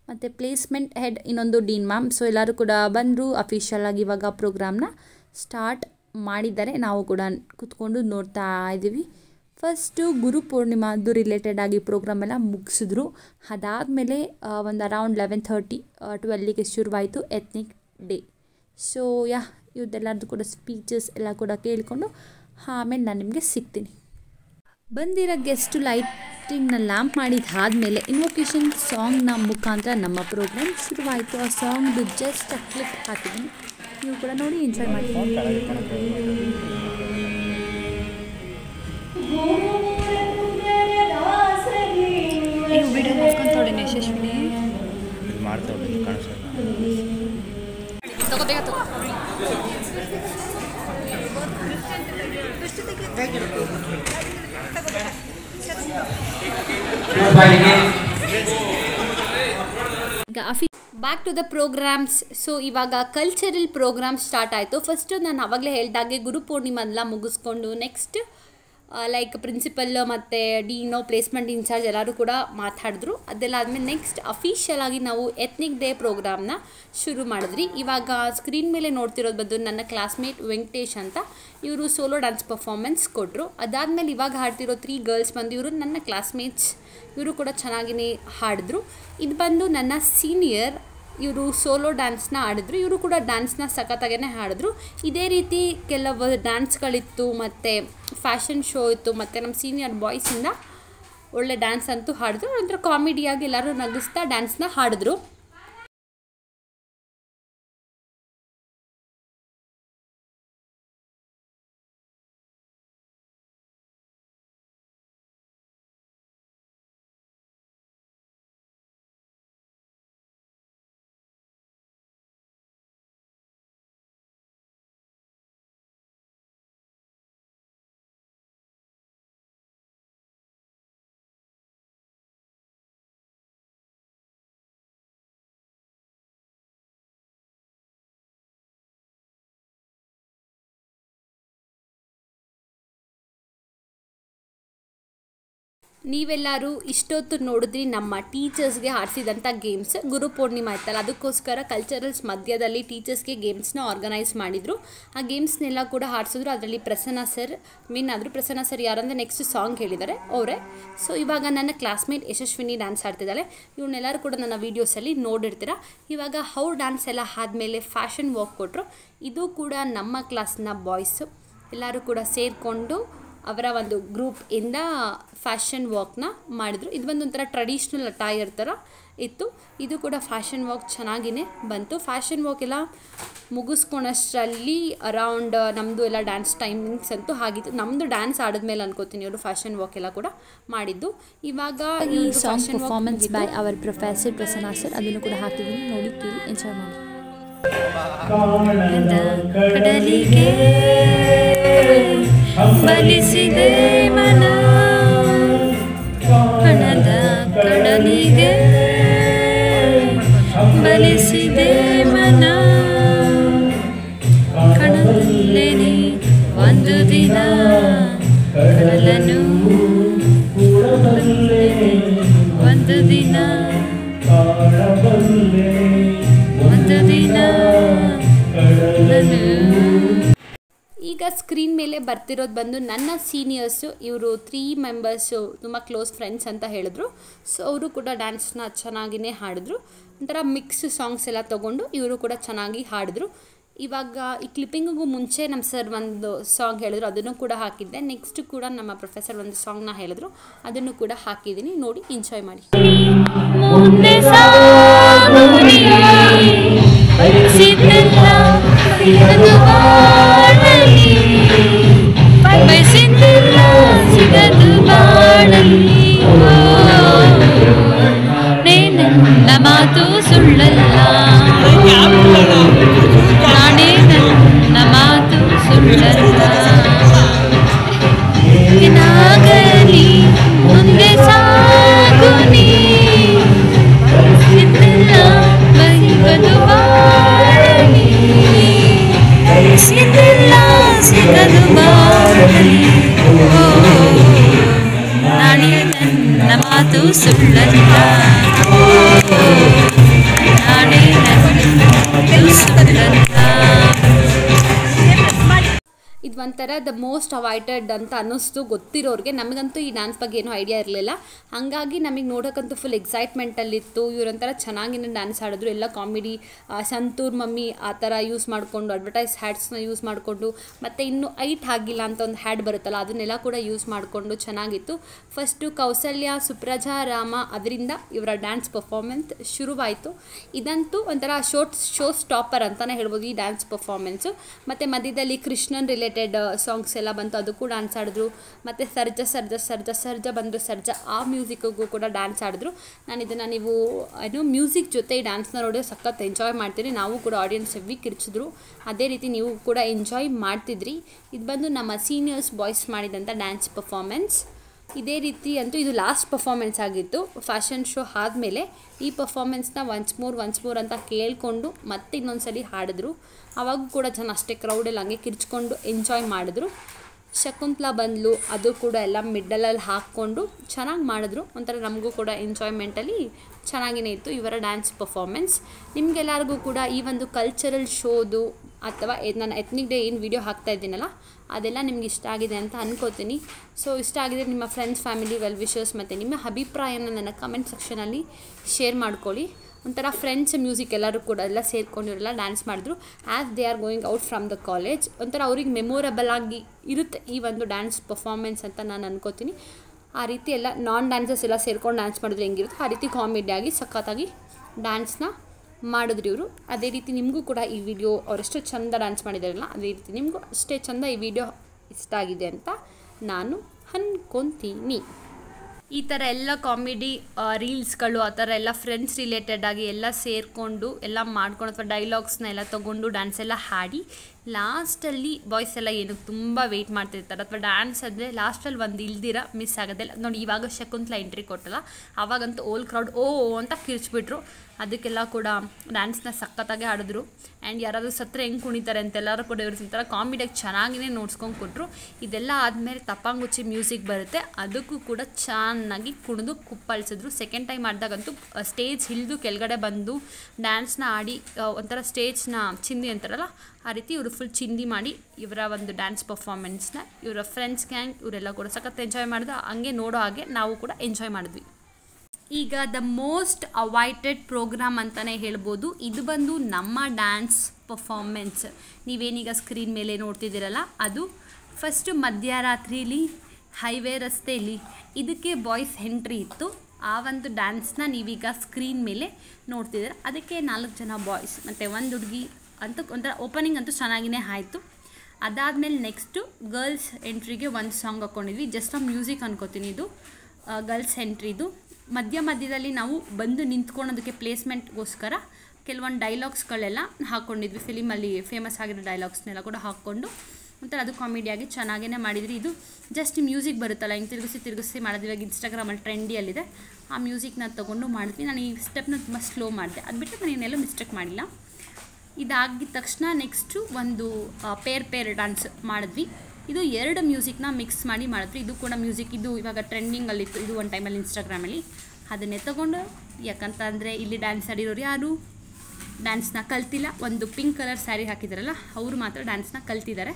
ಮತ್ತು ಪ್ಲೇಸ್ಮೆಂಟ್ ಹೆಡ್ ಇನ್ನೊಂದು ಡೀನ್ ಮ್ಯಾಮ್ ಸೊ ಎಲ್ಲರೂ ಕೂಡ ಬಂದರು ಅಫಿಷಿಯಲ್ ಆಗಿ ಇವಾಗ ಪ್ರೋಗ್ರಾಮ್ನ ಸ್ಟಾರ್ಟ್ ಮಾಡಿದ್ದಾರೆ ನಾವು ಕೂಡ ಕೂತ್ಕೊಂಡು ನೋಡ್ತಾ ಇದ್ದೀವಿ ಫಸ್ಟು ಗುರು ಪೂರ್ಣಿಮಾ ರಿಲೇಟೆಡ್ ಆಗಿ ಪ್ರೋಗ್ರಾಮ್ ಎಲ್ಲ ಮುಗಿಸಿದ್ರು ಅದಾದಮೇಲೆ ಒಂದು ಅರೌಂಡ್ ಲೆವೆನ್ ಥರ್ಟಿ ಟ್ವೆಲ್ಲಿಗೆ ಶುರುವಾಯಿತು ಎತ್ನಿಕ್ ಡೇ ಸೊ ಯಾ ಇವ್ರದ್ದೆಲ್ಲರದ್ದು ಕೂಡ ಸ್ಪೀಚಸ್ ಎಲ್ಲ ಕೂಡ ಕೇಳಿಕೊಂಡು ಆಮೇಲೆ ನಾನು ನಿಮಗೆ ಸಿಗ್ತೀನಿ ಬಂದಿರೋ ಗೆಸ್ಟು ಲೈಟಿಂಗ್ನ ಲ್ಯಾಂಪ್ ಮಾಡಿದ್ದಾದಮೇಲೆ ಇನ್ವೊಕೇಶನ್ ಸಾಂಗ್ನ ಮುಖಾಂತರ ನಮ್ಮ ಪ್ರೋಗ್ರಾಮ್ ಶುರುವಾಯಿತು ಆ ಸಾಂಗ್ದು ಜಸ್ಟ್ ಕ್ಲಿಪ್ ಹಾಕಿದ್ದೀನಿ ನೀವು ಕೂಡ ನೋಡಿ ಎಂಜಾಯ್ ಮಾಡಿ ತಗೋ ತಗೋ back to the programs so ಇವಾಗ ಕಲ್ಚರಲ್ ಪ್ರೋಗ್ರಾಮ್ ಸ್ಟಾರ್ಟ್ ಆಯಿತು ಫಸ್ಟ್ ನಾನು ಅವಾಗಲೇ ಹೇಳ್ದಾಗೆ ಗುರು ಎಲ್ಲ ಮುಗಿಸ್ಕೊಂಡು ನೆಕ್ಸ್ಟ್ ಲೈಕ್ ಪ್ರಿನ್ಸಿಪಲ್ ಮತ್ತು ಡಿನೋ ಪ್ಲೇಸ್ಮೆಂಟ್ ಇನ್ಚಾರ್ಜ್ ಎಲ್ಲರೂ ಕೂಡ ಮಾತಾಡಿದ್ರು ಅದೆಲ್ಲ ಆದಮೇಲೆ ನೆಕ್ಸ್ಟ್ ಅಫಿಷಿಯಲ್ ಆಗಿ ನಾವು ಎತ್ನಿಕ್ ಡೇ ಪ್ರೋಗ್ರಾಮ್ನ ಶುರು ಮಾಡಿದ್ರಿ ಇವಾಗ ಸ್ಕ್ರೀನ್ ಮೇಲೆ ನೋಡ್ತಿರೋದು ಬಂದು ನನ್ನ ಕ್ಲಾಸ್ಮೇಟ್ ವೆಂಕಟೇಶ್ ಅಂತ ಇವರು ಸೋಲೋ ಡ್ಯಾನ್ಸ್ ಪರ್ಫಾಮೆನ್ಸ್ ಕೊಟ್ಟರು ಅದಾದಮೇಲೆ ಇವಾಗ ಹಾಡ್ತಿರೋ ತ್ರೀ ಗರ್ಲ್ಸ್ ಬಂದು ಇವರು ನನ್ನ ಕ್ಲಾಸ್ಮೇಟ್ಸ್ ಇವರು ಕೂಡ ಚೆನ್ನಾಗಿನೇ ಹಾಡಿದ್ರು ಇದು ಬಂದು ನನ್ನ ಸೀನಿಯರ್ ಇವರು ಸೋಲೋ ಡ್ಯಾನ್ಸ್ನ ಆಡಿದ್ರು ಇವರು ಕೂಡ ಡ್ಯಾನ್ಸ್ನ ಸಖತ್ತಾಗೇ ಹಾಡಿದ್ರು ಇದೇ ರೀತಿ ಕೆಲವು ಡ್ಯಾನ್ಸ್ಗಳಿತ್ತು ಮತ್ತು ಫ್ಯಾಷನ್ ಶೋ ಇತ್ತು ಮತ್ತು ನಮ್ಮ ಸೀನಿಯರ್ ಬಾಯ್ಸಿಂದ ಒಳ್ಳೆ ಡ್ಯಾನ್ಸ್ ಅಂತೂ ಹಾಡಿದ್ರು ನಂತರ ಕಾಮಿಡಿಯಾಗಿ ಎಲ್ಲರೂ ನಗಿಸ್ತಾ ಡ್ಯಾನ್ಸ್ನ ಹಾಡಿದ್ರು ನೀವೆಲ್ಲರೂ ಇಷ್ಟೊತ್ತು ನೋಡಿದ್ರಿ ನಮ್ಮ ಟೀಚರ್ಸ್ಗೆ ಆಡಿಸಿದಂಥ ಗೇಮ್ಸ್ ಗುರು ಪೂರ್ಣಿಮಾ ಇತ್ತಲ್ಲ ಅದಕ್ಕೋಸ್ಕರ ಕಲ್ಚರಲ್ಸ್ ಮಧ್ಯದಲ್ಲಿ ಟೀಚರ್ಸ್ಗೆ ಗೇಮ್ಸ್ನ ಆರ್ಗನೈಸ್ ಮಾಡಿದರು ಆ ಗೇಮ್ಸ್ನೆಲ್ಲ ಕೂಡ ಆಡಿಸಿದ್ರು ಅದರಲ್ಲಿ ಪ್ರಸನ್ನ ಸರ್ ಮೀನ್ ಆದರೂ ಪ್ರಸನ್ನ ಸರ್ ಯಾರಂದರೆ ನೆಕ್ಸ್ಟ್ ಸಾಂಗ್ ಹೇಳಿದ್ದಾರೆ ಅವರೇ ಸೊ ಇವಾಗ ನನ್ನ ಕ್ಲಾಸ್ಮೇಟ್ ಯಶಸ್ವಿನಿ ಡ್ಯಾನ್ಸ್ ಆಡ್ತಿದ್ದಾಳೆ ಇವನ್ನೆಲ್ಲರೂ ಕೂಡ ನನ್ನ ವೀಡಿಯೋಸಲ್ಲಿ ನೋಡಿರ್ತೀರ ಇವಾಗ ಹೌ ಡ್ಯಾನ್ಸ್ ಎಲ್ಲ ಆದಮೇಲೆ ಫ್ಯಾಷನ್ ವಾಕ್ ಕೊಟ್ಟರು ಇದು ಕೂಡ ನಮ್ಮ ಕ್ಲಾಸ್ನ ಬಾಯ್ಸು ಎಲ್ಲರೂ ಕೂಡ ಸೇರಿಕೊಂಡು ಅವರ ಒಂದು ಗ್ರೂಪ್ ಇಂದ ಫ್ಯಾಷನ್ ವಾಕ್ನ ಮಾಡಿದ್ರು ಇದು ಬಂದು ಒಂಥರ ಟ್ರೆಡಿಷ್ನಲ್ ಅಟೈರ್ ಥರ ಇತ್ತು ಇದು ಕೂಡ ಫ್ಯಾಷನ್ ವಾಕ್ ಚೆನ್ನಾಗಿಯೇ ಬಂತು ಫ್ಯಾಷನ್ ವಾಕ್ ಎಲ್ಲ ಮುಗಿಸ್ಕೊಳಷ್ಟರಲ್ಲಿ ಅರೌಂಡ್ ನಮ್ಮದು ಎಲ್ಲ ಡ್ಯಾನ್ಸ್ ಟೈಮಿಂಗ್ಸ್ ಅಂತೂ ಆಗಿತ್ತು ನಮ್ಮದು ಡ್ಯಾನ್ಸ್ ಆಡಿದ್ಮೇಲೆ ಅನ್ಕೋತೀನಿ ಅವರು ಫ್ಯಾಷನ್ ವಾಕ್ ಎಲ್ಲ ಕೂಡ ಮಾಡಿದ್ದು ಇವಾಗ ಈ fashion performance by our professor Prasanna sir ಅದನ್ನು ಕೂಡ ಹಾಕಿದ್ದೀನಿ ನೋಡಿ ಕೇಳಿ ಎಂಜಾಯ್ ಮಾಡಿ ಬಲಿಸಿದೆ ಮನ ಹಣದ ಕಡಲಿಗೆ ಬಲಿಸಿದೆ ಮನ ಕಣದಲ್ಲಿ ಒಂದು ದಿನ ಸ್ಕ್ರೀನ್ ಮೇಲೆ ಬರ್ತಿರೋದು ಬಂದು ನನ್ನ ಸೀನಿಯರ್ಸು ಇವರು ತ್ರೀ ಮೆಂಬರ್ಸು ತುಂಬ ಕ್ಲೋಸ್ ಫ್ರೆಂಡ್ಸ್ ಅಂತ ಹೇಳಿದ್ರು ಸೊ ಅವರು ಕೂಡ ಡ್ಯಾನ್ಸ್ನ ಚೆನ್ನಾಗಿಯೇ ಹಾಡಿದ್ರು ಒಂಥರ ಮಿಕ್ಸ್ ಸಾಂಗ್ಸ್ ಎಲ್ಲ ತೊಗೊಂಡು ಇವರು ಕೂಡ ಚೆನ್ನಾಗಿ ಹಾಡಿದ್ರು ಇವಾಗ ಈ ಕ್ಲಿಪ್ಪಿಂಗಿಗೂ ಮುಂಚೆ ನಮ್ಮ ಸರ್ ಒಂದು ಸಾಂಗ್ ಹೇಳಿದ್ರು ಅದನ್ನು ಕೂಡ ಹಾಕಿದ್ದೆ ನೆಕ್ಸ್ಟ್ ಕೂಡ ನಮ್ಮ ಪ್ರೊಫೆಸರ್ ಒಂದು ಸಾಂಗ್ನ ಹೇಳಿದ್ರು ಅದನ್ನು ಕೂಡ ಹಾಕಿದ್ದೀನಿ ನೋಡಿ ಎಂಜಾಯ್ ಮಾಡಿ ಮಾತು ಥರ ದ ಮೋಸ್ಟ್ ಅವಾಯ್ಡೆಡ್ ಅಂತ ಅನ್ನಿಸ್ತು ಗೊತ್ತಿರೋರಿಗೆ ನಮಗಂತೂ ಈ ಡ್ಯಾನ್ಸ್ ಬಗ್ಗೆ ಏನೂ ಐಡಿಯಾ ಇರಲಿಲ್ಲ ಹಾಗಾಗಿ ನಮಗೆ ನೋಡೋಕ್ಕಂತೂ ಫುಲ್ ಎಕ್ಸೈಟ್ಮೆಂಟಲ್ಲಿತ್ತು ಇವರೊಂಥರ ಚೆನ್ನಾಗಿನ ಡ್ಯಾನ್ಸ್ ಆಡಿದ್ರು ಎಲ್ಲ ಕಾಮಿಡಿ ಸಂತೂರ್ ಮಮ್ಮಿ ಆ ಥರ ಯೂಸ್ ಮಾಡಿಕೊಂಡು ಅಡ್ವರ್ಟೈಸ್ ಹ್ಯಾಡ್ಸ್ನ ಯೂಸ್ ಮಾಡಿಕೊಂಡು ಮತ್ತು ಇನ್ನೂ ಐಟ್ ಆಗಿಲ್ಲ ಅಂತ ಒಂದು ಹ್ಯಾಡ್ ಬರುತ್ತಲ್ಲ ಅದನ್ನೆಲ್ಲ ಕೂಡ ಯೂಸ್ ಮಾಡಿಕೊಂಡು ಚೆನ್ನಾಗಿತ್ತು ಫಸ್ಟು ಕೌಸಲ್ಯ ಸುಪ್ರಜಾ ರಾಮ ಅದರಿಂದ ಇವರ ಡ್ಯಾನ್ಸ್ ಪರ್ಫಾರ್ಮೆನ್ಸ್ ಶುರುವಾಯಿತು ಇದಂತೂ ಒಂಥರ ಶೋಟ್ ಶೋ ಸ್ಟಾಪರ್ ಅಂತಲೇ ಹೇಳ್ಬೋದು ಈ ಡ್ಯಾನ್ಸ್ ಪರ್ಫಾರ್ಮೆನ್ಸು ಮತ್ತು ಮಧ್ಯದಲ್ಲಿ ಕೃಷ್ಣನ್ ರಿಲೇಟೆಡ್ ಸಾಂಗ್ಸ್ ಎಲ್ಲ ಬಂತು ಅದಕ್ಕೂ ಕೂಡ ಡ್ಯಾನ್ಸ್ ಆಡಿದ್ರು ಮತ್ತು ಸರ್ಜ ಸರ್ಜ ಸರ್ಜ ಸರ್ಜ ಬಂದರು ಸರ್ಜ ಆ ಮ್ಯೂಸಿಕ್ಕಿಗೂ ಕೂಡ ಡ್ಯಾನ್ಸ್ ಆಡಿದ್ರು ನಾನು ಇದನ್ನು ನೀವು ಏನು ಮ್ಯೂಸಿಕ್ ಜೊತೆ ಈ ಡ್ಯಾನ್ಸ್ನ ನೋಡಿದ್ರೆ ಸಖತ್ ಎಂಜಾಯ್ ಮಾಡ್ತೀನಿ ನಾವು ಕೂಡ ಆಡಿಯನ್ಸ್ ಎವಿ ಕಿರ್ಚಿದ್ರು ಅದೇ ರೀತಿ ನೀವು ಕೂಡ ಎಂಜಾಯ್ ಮಾಡ್ತಿದ್ರಿ ಇದು ಬಂದು ನಮ್ಮ ಸೀನಿಯರ್ಸ್ ಬಾಯ್ಸ್ ಮಾಡಿದಂಥ ಡ್ಯಾನ್ಸ್ ಪರ್ಫಾರ್ಮೆನ್ಸ್ ಇದೇ ರೀತಿ ಅಂತೂ ಇದು ಲಾಸ್ಟ್ ಪರ್ಫಾರ್ಮೆನ್ಸ್ ಆಗಿತ್ತು ಫ್ಯಾಷನ್ ಶೋ ಆದಮೇಲೆ ಈ ಪರ್ಫಾರ್ಮೆನ್ಸ್ನ ಒನ್ಸ್ ಮೋರ್ ಒನ್ಸ್ ಮೋರ್ ಅಂತ ಕೇಳಿಕೊಂಡು ಮತ್ತೆ ಇನ್ನೊಂದು ಸಲ ಹಾಡಿದ್ರು ಆವಾಗ ಕೂಡ ಜನ ಅಷ್ಟೇ ಕ್ರೌಡಲ್ಲಿ ಹಂಗೆ ಕಿರ್ಚ್ಕೊಂಡು ಎಂಜಾಯ್ ಮಾಡಿದ್ರು ಶಕುಂತಲ ಬಂದ್ಲು ಅದು ಕೂಡ ಎಲ್ಲ ಮಿಡ್ಡಲಲ್ಲಿ ಹಾಕ್ಕೊಂಡು ಚೆನ್ನಾಗಿ ಮಾಡಿದ್ರು ಒಂಥರ ನಮಗೂ ಕೂಡ ಎಂಜಾಯ್ಮೆಂಟಲ್ಲಿ ಚೆನ್ನಾಗಿಯೇ ಇತ್ತು ಇವರ ಡ್ಯಾನ್ಸ್ ಪರ್ಫಾರ್ಮೆನ್ಸ್ ನಿಮಗೆಲ್ಲರಿಗೂ ಕೂಡ ಈ ಒಂದು ಕಲ್ಚರಲ್ ಶೋದು ಅಥವಾ ನಾನು ಎತ್ನಿಕ್ ಡೇ ಏನು ವೀಡಿಯೋ ಹಾಕ್ತಾ ಇದ್ದೀನಲ್ಲ ಅದೆಲ್ಲ ನಿಮ್ಗೆ ಇಷ್ಟ ಆಗಿದೆ ಅಂತ ಅನ್ಕೋತೀನಿ ಸೊ ಇಷ್ಟ ಆಗಿದೆ ನಿಮ್ಮ ಫ್ರೆಂಡ್ಸ್ ಫ್ಯಾಮಿಲಿ ವೆಲ್ ವಿಷರ್ಸ್ ಮತ್ತು ನಿಮ್ಮ ಅಭಿಪ್ರಾಯನ ನನ್ನ ಕಮೆಂಟ್ ಸೆಕ್ಷನಲ್ಲಿ ಶೇರ್ ಮಾಡ್ಕೊಳ್ಳಿ ಒಂಥರ ಫ್ರೆಂಡ್ಸ್ ಮ್ಯೂಸಿಕ್ ಎಲ್ಲರೂ ಕೂಡ ಎಲ್ಲ ಇವರೆಲ್ಲ ಡ್ಯಾನ್ಸ್ ಮಾಡಿದ್ರು as they are going out from the college ಒಂಥರ ಅವ್ರಿಗೆ ಮೆಮೊರಬಲ್ ಆಗಿ ಇರುತ್ತೆ ಈ ಒಂದು ಡ್ಯಾನ್ಸ್ ಪರ್ಫಾರ್ಮೆನ್ಸ್ ಅಂತ ನಾನು ಅನ್ಕೋತೀನಿ ಆ ರೀತಿ ಎಲ್ಲ ನಾನ್ ಡ್ಯಾನ್ಸಸ್ ಎಲ್ಲ ಸೇರ್ಕೊಂಡು ಡ್ಯಾನ್ಸ್ ಮಾಡಿದ್ರು ಹೆಂಗಿರುತ್ತೆ ಆ ರೀತಿ ಕಾಮಿಡಿಯಾಗಿ ಸಖತ್ತಾಗಿ ಡ್ಯಾನ್ಸ್ನ ಮಾಡಿದ್ರಿ ಇವರು ಅದೇ ರೀತಿ ನಿಮಗೂ ಕೂಡ ಈ ವಿಡಿಯೋ ಅವರೆಷ್ಟು ಚಂದ ಡ್ಯಾನ್ಸ್ ಮಾಡಿದಾರಲ್ಲ ಅದೇ ರೀತಿ ನಿಮಗೂ ಅಷ್ಟೇ ಚಂದ ಈ ವಿಡಿಯೋ ಇಷ್ಟ ಆಗಿದೆ ಅಂತ ನಾನು ಅನ್ಕೊತೀನಿ ಈ ಥರ ಎಲ್ಲ ಕಾಮಿಡಿ ರೀಲ್ಸ್ಗಳು ಆ ಥರ ಎಲ್ಲ ಫ್ರೆಂಡ್ಸ್ ರಿಲೇಟೆಡ್ ಆಗಿ ಎಲ್ಲ ಸೇರಿಕೊಂಡು ಎಲ್ಲ ಮಾಡ್ಕೊಂಡು ಅಥವಾ ಡೈಲಾಗ್ಸ್ನ ಎಲ್ಲ ತೊಗೊಂಡು ಡ್ಯಾನ್ಸ್ ಎಲ್ಲ ಹಾಡಿ ಲಾಸ್ಟಲ್ಲಿ ಬಾಯ್ಸ್ ಎಲ್ಲ ಏನಕ್ಕೆ ತುಂಬ ವೆಯ್ಟ್ ಮಾಡ್ತಿರ್ತಾರೆ ಅಥವಾ ಡ್ಯಾನ್ಸ್ ಅಂದರೆ ಲಾಸ್ಟಲ್ಲಿ ಒಂದು ಇಲ್ದಿರ ಮಿಸ್ ಆಗೋದಿಲ್ಲ ನೋಡಿ ಇವಾಗ ಶಕುಂತಲ ಎಂಟ್ರಿ ಕೊಟ್ಟಲ್ಲ ಆವಾಗಂತೂ ಓಲ್ ಕ್ರೌಡ್ ಓ ಅಂತ ಕಿರ್ಚ್ಬಿಟ್ರು ಅದಕ್ಕೆಲ್ಲ ಕೂಡ ಡ್ಯಾನ್ಸ್ನ ಸಖತ್ತಾಗೆ ಆಡಿದ್ರು ಆ್ಯಂಡ್ ಯಾರಾದರೂ ಸತ್ರ ಹೆಂಗೆ ಕುಣಿತಾರೆ ಅಂತೆಲ್ಲರೂ ಕೂಡ ಇವ್ರು ಒಂಥರ ಕಾಮಿಡಿಯಾಗಿ ಚೆನ್ನಾಗಿಯೇ ನೋಡ್ಸ್ಕೊಂಡು ಕೊಟ್ಟರು ಇದೆಲ್ಲ ಆದಮೇಲೆ ತಪ್ಪಾಂಗುಚ್ಚಿ ಮ್ಯೂಸಿಕ್ ಬರುತ್ತೆ ಅದಕ್ಕೂ ಕೂಡ ಚೆನ್ನಾಗಿ ಕುಣಿದು ಕುಪ್ಪಳಿಸಿದ್ರು ಸೆಕೆಂಡ್ ಟೈಮ್ ಆಡಿದಾಗಂತೂ ಸ್ಟೇಜ್ ಹಿಳಿದು ಕೆಳಗಡೆ ಬಂದು ಡ್ಯಾನ್ಸ್ನ ಆಡಿ ಒಂಥರ ಸ್ಟೇಜ್ನ ಚಿಂದಿ ಅಂತಾರಲ್ಲ ಆ ರೀತಿ ಇವರು ಫುಲ್ ಚಿಂದಿ ಮಾಡಿ ಇವರ ಒಂದು ಡ್ಯಾನ್ಸ್ ಪರ್ಫಾರ್ಮೆನ್ಸ್ನ ಇವರ ಫ್ರೆಂಡ್ಸ್ ಗ್ಯಾಂಗ್ ಇವರೆಲ್ಲ ಕೂಡ ಸಖತ್ ಎಂಜಾಯ್ ಮಾಡಿದ್ರು ಹಂಗೆ ನೋಡೋ ಹಾಗೆ ನಾವು ಕೂಡ ಎಂಜಾಯ್ ಮಾಡಿದ್ವಿ ಈಗ ದ ಮೋಸ್ಟ್ ಅವಾಯ್ಟೆಡ್ ಪ್ರೋಗ್ರಾಮ್ ಅಂತಲೇ ಹೇಳ್ಬೋದು ಇದು ಬಂದು ನಮ್ಮ ಡ್ಯಾನ್ಸ್ ಪರ್ಫಾರ್ಮೆನ್ಸ್ ನೀವೇನೀಗ ಸ್ಕ್ರೀನ್ ಮೇಲೆ ನೋಡ್ತಿದ್ದೀರಲ್ಲ ಅದು ಫಸ್ಟು ಮಧ್ಯರಾತ್ರಿಲಿ ಹೈವೇ ರಸ್ತೆಯಲ್ಲಿ ಇದಕ್ಕೆ ಬಾಯ್ಸ್ ಎಂಟ್ರಿ ಇತ್ತು ಆ ಒಂದು ಡ್ಯಾನ್ಸ್ನ ನೀವೀಗ ಸ್ಕ್ರೀನ್ ಮೇಲೆ ನೋಡ್ತಿದ್ದೀರ ಅದಕ್ಕೆ ನಾಲ್ಕು ಜನ ಬಾಯ್ಸ್ ಮತ್ತು ಒಂದು ಹುಡುಗಿ ಅಂತೂ ಒಂಥರ ಓಪನಿಂಗ್ ಅಂತೂ ಚೆನ್ನಾಗಿಯೇ ಆಯಿತು ಅದಾದಮೇಲೆ ನೆಕ್ಸ್ಟು ಗರ್ಲ್ಸ್ ಎಂಟ್ರಿಗೆ ಒಂದು ಸಾಂಗ್ ಹಾಕ್ಕೊಂಡಿದ್ವಿ ಜಸ್ಟ್ ಆ ಮ್ಯೂಸಿಕ್ ಅನ್ಕೋತೀನಿ ಇದು ಗರ್ಲ್ಸ್ ಎಂಟ್ರಿದು ಮಧ್ಯ ಮಧ್ಯದಲ್ಲಿ ನಾವು ಬಂದು ನಿಂತ್ಕೊಳೋದಕ್ಕೆ ಪ್ಲೇಸ್ಮೆಂಟ್ಗೋಸ್ಕರ ಕೆಲವೊಂದು ಡೈಲಾಗ್ಸ್ಗಳೆಲ್ಲ ಹಾಕ್ಕೊಂಡಿದ್ವಿ ಫಿಲಿಮಲ್ಲಿ ಫೇಮಸ್ ಆಗಿರೋ ಡೈಲಾಗ್ಸ್ನೆಲ್ಲ ಕೂಡ ಹಾಕ್ಕೊಂಡು ಒಂಥರ ಅದು ಕಾಮಿಡಿಯಾಗಿ ಚೆನ್ನಾಗೇ ಮಾಡಿದ್ರಿ ಇದು ಜಸ್ಟ್ ಮ್ಯೂಸಿಕ್ ಬರುತ್ತಲ್ಲ ಹಿಂಗೆ ತಿರುಗಿಸಿ ತಿರುಗಿಸಿ ಮಾಡಿದ್ವಿ ಇವಾಗ ಇನ್ಸ್ಟಾಗ್ರಾಮಲ್ಲಿ ಟ್ರೆಂಡಿಯಲ್ಲಿದೆ ಆ ಮ್ಯೂಸಿಕ್ನ ತೊಗೊಂಡು ಮಾಡಿದ್ವಿ ನಾನು ಈ ಸ್ಟೆಪ್ನ ತುಂಬ ಸ್ಲೋ ಮಾಡಿದೆ ಅದು ಬಿಟ್ಟು ನಾನು ಏನೆಲ್ಲೂ ಮಿಸ್ಟೇಕ್ ಮಾಡಿಲ್ಲ ಇದಾಗಿದ ತಕ್ಷಣ ನೆಕ್ಸ್ಟು ಒಂದು ಪೇರ್ ಪೇರ್ ಡ್ಯಾನ್ಸ್ ಮಾಡಿದ್ವಿ ಇದು ಎರಡು ಮ್ಯೂಸಿಕ್ನ ಮಿಕ್ಸ್ ಮಾಡಿ ಮಾಡಿದ್ವಿ ಇದು ಕೂಡ ಮ್ಯೂಸಿಕ್ ಇದು ಇವಾಗ ಟ್ರೆಂಡಿಂಗಲ್ಲಿತ್ತು ಇದು ಒಂದು ಟೈಮಲ್ಲಿ ಇನ್ಸ್ಟಾಗ್ರಾಮಲ್ಲಿ ಅದನ್ನೇ ತೊಗೊಂಡು ಯಾಕಂತಂದರೆ ಇಲ್ಲಿ ಡ್ಯಾನ್ಸ್ ಆಡಿರೋರು ಯಾರು ಡ್ಯಾನ್ಸ್ನ ಕಲ್ತಿಲ್ಲ ಒಂದು ಪಿಂಕ್ ಕಲರ್ ಸ್ಯಾರಿ ಹಾಕಿದಾರಲ್ಲ ಅವರು ಮಾತ್ರ ಡ್ಯಾನ್ಸ್ನ ಕಲ್ತಿದ್ದಾರೆ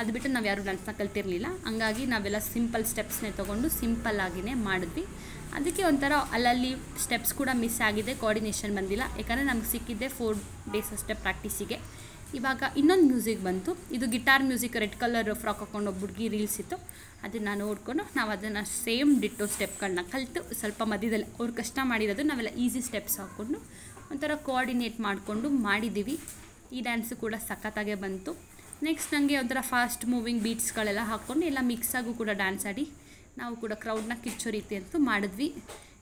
ಅದು ಬಿಟ್ಟು ನಾವು ಯಾರೂ ಡ್ಯಾನ್ಸ್ನ ಕಲ್ತಿರಲಿಲ್ಲ ಹಂಗಾಗಿ ನಾವೆಲ್ಲ ಸಿಂಪಲ್ ಸ್ಟೆಪ್ಸ್ನೇ ತೊಗೊಂಡು ಸಿಂಪಲ್ ಮಾಡಿದ್ವಿ ಅದಕ್ಕೆ ಒಂಥರ ಅಲ್ಲಲ್ಲಿ ಸ್ಟೆಪ್ಸ್ ಕೂಡ ಮಿಸ್ ಆಗಿದೆ ಕೋಆರ್ಡಿನೇಷನ್ ಬಂದಿಲ್ಲ ಯಾಕಂದರೆ ನಮ್ಗೆ ಸಿಕ್ಕಿದ್ದೆ ಫೋರ್ ಡೇಸ್ ಅಷ್ಟೇ ಪ್ರಾಕ್ಟೀಸಿಗೆ ಇವಾಗ ಇನ್ನೊಂದು ಮ್ಯೂಸಿಕ್ ಬಂತು ಇದು guitar music red colour frock ಹಾಕ್ಕೊಂಡು ಒಬ್ಬ ಹುಡುಗಿ ರೀಲ್ಸ್ ಇತ್ತು ಅದನ್ನು ನೋಡಿಕೊಂಡು ನಾವು ಅದನ್ನು ಸೇಮ್ ಡಿಟ್ಟು ಸ್ಟೆಪ್ಗಳನ್ನ ಕಲಿತು ಸ್ವಲ್ಪ ಮಧ್ಯದಲ್ಲಿ ಅವ್ರು ಕಷ್ಟ ಮಾಡಿರೋದು ನಾವೆಲ್ಲ ಈಸಿ ಸ್ಟೆಪ್ಸ್ ಹಾಕ್ಕೊಂಡು ಒಂಥರ ಕೋಆರ್ಡಿನೇಟ್ ಮಾಡಿಕೊಂಡು ಮಾಡಿದ್ದೀವಿ ಈ ಡ್ಯಾನ್ಸು ಕೂಡ ಸಖತ್ತಾಗೇ ಬಂತು ನೆಕ್ಸ್ಟ್ ನನಗೆ ಒಂಥರ ಫಾಸ್ಟ್ ಮೂವಿಂಗ್ ಬೀಟ್ಸ್ಗಳೆಲ್ಲ ಹಾಕ್ಕೊಂಡು ಎಲ್ಲ ಮಿಕ್ಸಾಗೂ ಕೂಡ ಡ್ಯಾನ್ಸ್ ಆಡಿ ನಾವು ಕೂಡ ಕ್ರೌಡ್ನ ಕಿಚ್ಚೋ ರೀತಿ ಅಂತೂ ಮಾಡಿದ್ವಿ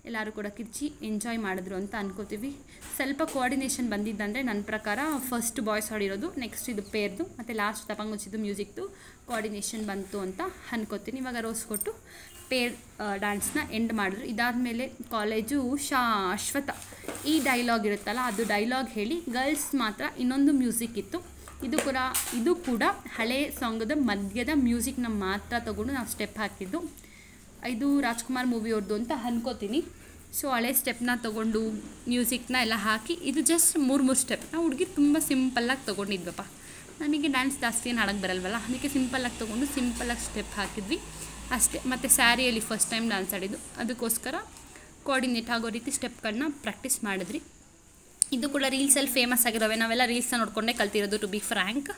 ಎಲ್ಲರೂ ಕೂಡ ಕಿಚ್ಚಿ ಎಂಜಾಯ್ ಮಾಡಿದ್ರು ಅಂತ ಅನ್ಕೋತೀವಿ ಸ್ವಲ್ಪ ಕೋಆರ್ಡಿನೇಷನ್ ಬಂದಿದ್ದಂದರೆ ನನ್ನ ಪ್ರಕಾರ ಫಸ್ಟ್ ಬಾಯ್ಸ್ ಆಡಿರೋದು ನೆಕ್ಸ್ಟ್ ಇದು ಪೇರ್ದು ಮತ್ತು ಲಾಸ್ಟ್ ತಪಂಗ ಮುಚ್ಚಿದ್ದು ಮ್ಯೂಸಿಕ್ದು ಕೋಆರ್ಡಿನೇಷನ್ ಬಂತು ಅಂತ ಅನ್ಕೋತೀನಿ ಇವಾಗ ರೋಸ್ ಕೊಟ್ಟು ಪೇರ್ ಡ್ಯಾನ್ಸ್ನ ಎಂಡ್ ಮಾಡಿದ್ರು ಇದಾದ ಮೇಲೆ ಕಾಲೇಜು ಶಾಶ್ವತ ಈ ಡೈಲಾಗ್ ಇರುತ್ತಲ್ಲ ಅದು ಡೈಲಾಗ್ ಹೇಳಿ ಗರ್ಲ್ಸ್ ಮಾತ್ರ ಇನ್ನೊಂದು ಮ್ಯೂಸಿಕ್ ಇತ್ತು ಇದು ಕೂಡ ಇದು ಕೂಡ ಹಳೆ ಸಾಂಗದ ಮಧ್ಯದ ಮ್ಯೂಸಿಕ್ನ ಮಾತ್ರ ತೊಗೊಂಡು ನಾವು ಸ್ಟೆಪ್ ಹಾಕಿದ್ದು ಇದು ರಾಜ್ಕುಮಾರ್ ಅವ್ರದ್ದು ಅಂತ ಅನ್ಕೋತೀನಿ ಸೊ ಹಳೆ ಸ್ಟೆಪ್ನ ತೊಗೊಂಡು ಮ್ಯೂಸಿಕ್ನ ಎಲ್ಲ ಹಾಕಿ ಇದು ಜಸ್ಟ್ ಮೂರು ಮೂರು ಸ್ಟೆಪ್ ನಾವು ಹುಡುಗಿ ತುಂಬ ಸಿಂಪಲ್ಲಾಗಿ ತೊಗೊಂಡಿದ್ವಪ್ಪ ನನಗೆ ಡ್ಯಾನ್ಸ್ ಜಾಸ್ತಿ ಏನು ಹಾಡಕ್ಕೆ ಬರಲ್ವಲ್ಲ ಅದಕ್ಕೆ ಸಿಂಪಲ್ಲಾಗಿ ತೊಗೊಂಡು ಸಿಂಪಲ್ಲಾಗಿ ಸ್ಟೆಪ್ ಹಾಕಿದ್ವಿ ಅಷ್ಟೇ ಮತ್ತು ಸ್ಯಾರಿಯಲ್ಲಿ ಫಸ್ಟ್ ಟೈಮ್ ಡ್ಯಾನ್ಸ್ ಆಡಿದ್ದು ಅದಕ್ಕೋಸ್ಕರ ಕೋಆರ್ಡಿನೇಟ್ ಆಗೋ ರೀತಿ ಸ್ಟೆಪ್ಗಳನ್ನ ಪ್ರಾಕ್ಟೀಸ್ ಮಾಡಿದ್ರಿ ಇದು ಕೂಡ ರೀಲ್ಸಲ್ಲಿ ಫೇಮಸ್ ಆಗಿರೋವೆ ನಾವೆಲ್ಲ ರೀಲ್ಸ್ನ ನೋಡಿಕೊಂಡೇ ಕಲ್ತಿರೋದು ಟು ಬಿ ಫ್ರ್ಯಾಂಕ್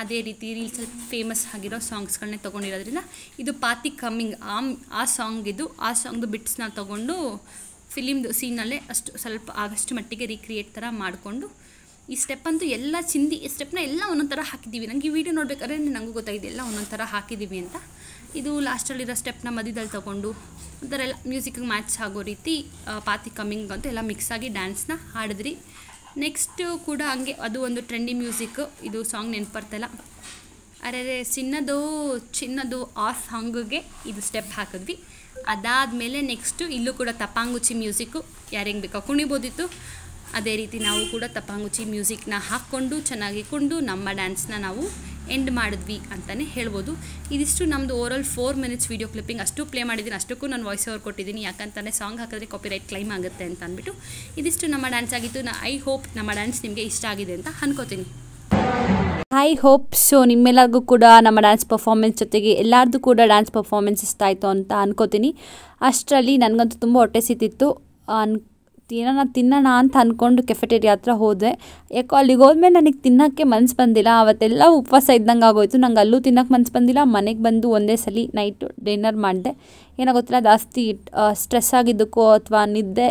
ಅದೇ ರೀತಿ ರೀಲ್ಸಲ್ಲಿ ಫೇಮಸ್ ಆಗಿರೋ ಸಾಂಗ್ಸ್ಗಳನ್ನೇ ತೊಗೊಂಡಿರೋದ್ರಿಂದ ಇದು ಪಾತಿ ಕಮ್ಮಿಂಗ್ ಆ ಆ ಸಾಂಗಿದು ಆ ಸಾಂಗ್ದು ಬಿಟ್ಸ್ನ ತೊಗೊಂಡು ಫಿಲಿಮ್ದು ಸೀನಲ್ಲೇ ಅಷ್ಟು ಸ್ವಲ್ಪ ಆಗಷ್ಟು ಮಟ್ಟಿಗೆ ರೀಕ್ರಿಯೇಟ್ ಥರ ಮಾಡಿಕೊಂಡು ಈ ಸ್ಟೆಪ್ ಅಂತೂ ಎಲ್ಲ ಚಿಂದಿ ಈ ಸ್ಟೆಪ್ನ ಎಲ್ಲ ಒಂದೊಂದು ಥರ ಹಾಕಿದ್ದೀವಿ ನನಗೆ ಈ ವಿಡಿಯೋ ನೋಡಬೇಕಾದ್ರೆ ನನಗೂ ಗೊತ್ತಾಗಿದೆ ಎಲ್ಲ ಒಂದೊಂದು ಥರ ಹಾಕಿದ್ದೀವಿ ಅಂತ ಇದು ಲಾಸ್ಟಲ್ಲಿರೋ ಸ್ಟೆಪ್ನ ಮಧ್ಯದಲ್ಲಿ ತಗೊಂಡು ಒಂಥರ ಎಲ್ಲ ಮ್ಯೂಸಿಕ್ಗೆ ಮ್ಯಾಚ್ ಆಗೋ ರೀತಿ ಪಾತಿ ಕಮ್ಮಿಂಗ್ ಅಂತ ಎಲ್ಲ ಮಿಕ್ಸ್ ಆಗಿ ಡ್ಯಾನ್ಸ್ನ ಹಾಡಿದ್ರಿ ನೆಕ್ಸ್ಟು ಕೂಡ ಹಂಗೆ ಅದು ಒಂದು ಟ್ರೆಂಡಿ ಮ್ಯೂಸಿಕ್ ಇದು ಸಾಂಗ್ ನೆನಪರ್ತಲ್ಲ ಅರೆ ಚಿನ್ನದು ಚಿನ್ನದು ಆ ಸಾಂಗ್ಗೆ ಇದು ಸ್ಟೆಪ್ ಹಾಕಿದ್ವಿ ಮೇಲೆ ನೆಕ್ಸ್ಟು ಇಲ್ಲೂ ಕೂಡ ತಪಾಂಗುಚಿ ಮ್ಯೂಸಿಕ್ಕು ಯಾರಿಗೆ ಬೇಕೋ ಕುಣಿಬೋದಿತ್ತು ಅದೇ ರೀತಿ ನಾವು ಕೂಡ ತಪಾಂಗುಚಿ ಮ್ಯೂಸಿಕ್ನ ಹಾಕ್ಕೊಂಡು ಚೆನ್ನಾಗಿ ಕುಂಡು ನಮ್ಮ ಡ್ಯಾನ್ಸ್ನ ನಾವು ಎಂಡ್ ಮಾಡಿದ್ವಿ ಅಂತಲೇ ಹೇಳ್ಬೋದು ಇದಿಷ್ಟು ನಮ್ಮದು overall four minutes video clipping ಅಷ್ಟು ಪ್ಲೇ ಮಾಡಿದ್ದೀನಿ ಅಷ್ಟಕ್ಕೂ ನಾನು ವಾಯ್ಸ್ ಓವರ್ ಕೊಟ್ಟಿದ್ದೀನಿ ಯಾಕಂತಲೇ ಸಾಂಗ್ ಹಾಕಿದ್ರೆ ಕಾಪಿ ರೈಟ್ ಕ್ಲೈಮ್ ಆಗುತ್ತೆ ಅಂತ ಅಂದ್ಬಿಟ್ಟು ಇದಿಷ್ಟು ನಮ್ಮ ಡ್ಯಾನ್ಸ್ ಆಗಿತ್ತು ನಾ ಐ ಹೋಪ್ ನಮ್ಮ ಡ್ಯಾನ್ಸ್ ನಿಮಗೆ ಇಷ್ಟ ಆಗಿದೆ ಅಂತ ಅನ್ಕೋತೀನಿ ಐ ಹೋಪ್ ಸೊ ನಿಮ್ಮೆಲ್ಲರಿಗೂ ಕೂಡ ನಮ್ಮ ಡ್ಯಾನ್ಸ್ ಪರ್ಫಾರ್ಮೆನ್ಸ್ ಜೊತೆಗೆ ಎಲ್ಲರದ್ದು ಕೂಡ ಡ್ಯಾನ್ಸ್ ಪರ್ಫಾರ್ಮೆನ್ಸ್ ಇಷ್ಟ ಆಯಿತು ಅಂತ ಅನ್ಕೋತೀನಿ ಅಷ್ಟರಲ್ಲಿ ನನಗಂತೂ ತುಂಬ ಹೊಟ್ಟೆ ಸಿತಿತ್ತು ಅನ್ ನಾನು ತಿನ್ನೋಣ ಅಂತ ಅಂದ್ಕೊಂಡು ಕೆಫೆಟೇರಿಯಾ ಹತ್ರ ಹೋದೆ ಯಾಕೋ ಅಲ್ಲಿಗೆ ಹೋದ್ಮೇಲೆ ನನಗೆ ತಿನ್ನೋಕ್ಕೆ ಮನಸ್ಸು ಬಂದಿಲ್ಲ ಅವತ್ತೆಲ್ಲ ಉಪವಾಸ ಇದ್ದಂಗೆ ಆಗೋಯ್ತು ನಂಗೆ ಅಲ್ಲೂ ತಿನ್ನೋಕ್ಕೆ ಮನಸ್ಸು ಬಂದಿಲ್ಲ ಮನೆಗೆ ಬಂದು ಒಂದೇ ಸಲ ನೈಟು ಡಿನ್ನರ್ ಮಾಡಿದೆ ಏನೋ ಗೊತ್ತಿಲ್ಲ ಜಾಸ್ತಿ ಸ್ಟ್ರೆಸ್ ಆಗಿದ್ದಕ್ಕೋ ಅಥವಾ ನಿದ್ದೆ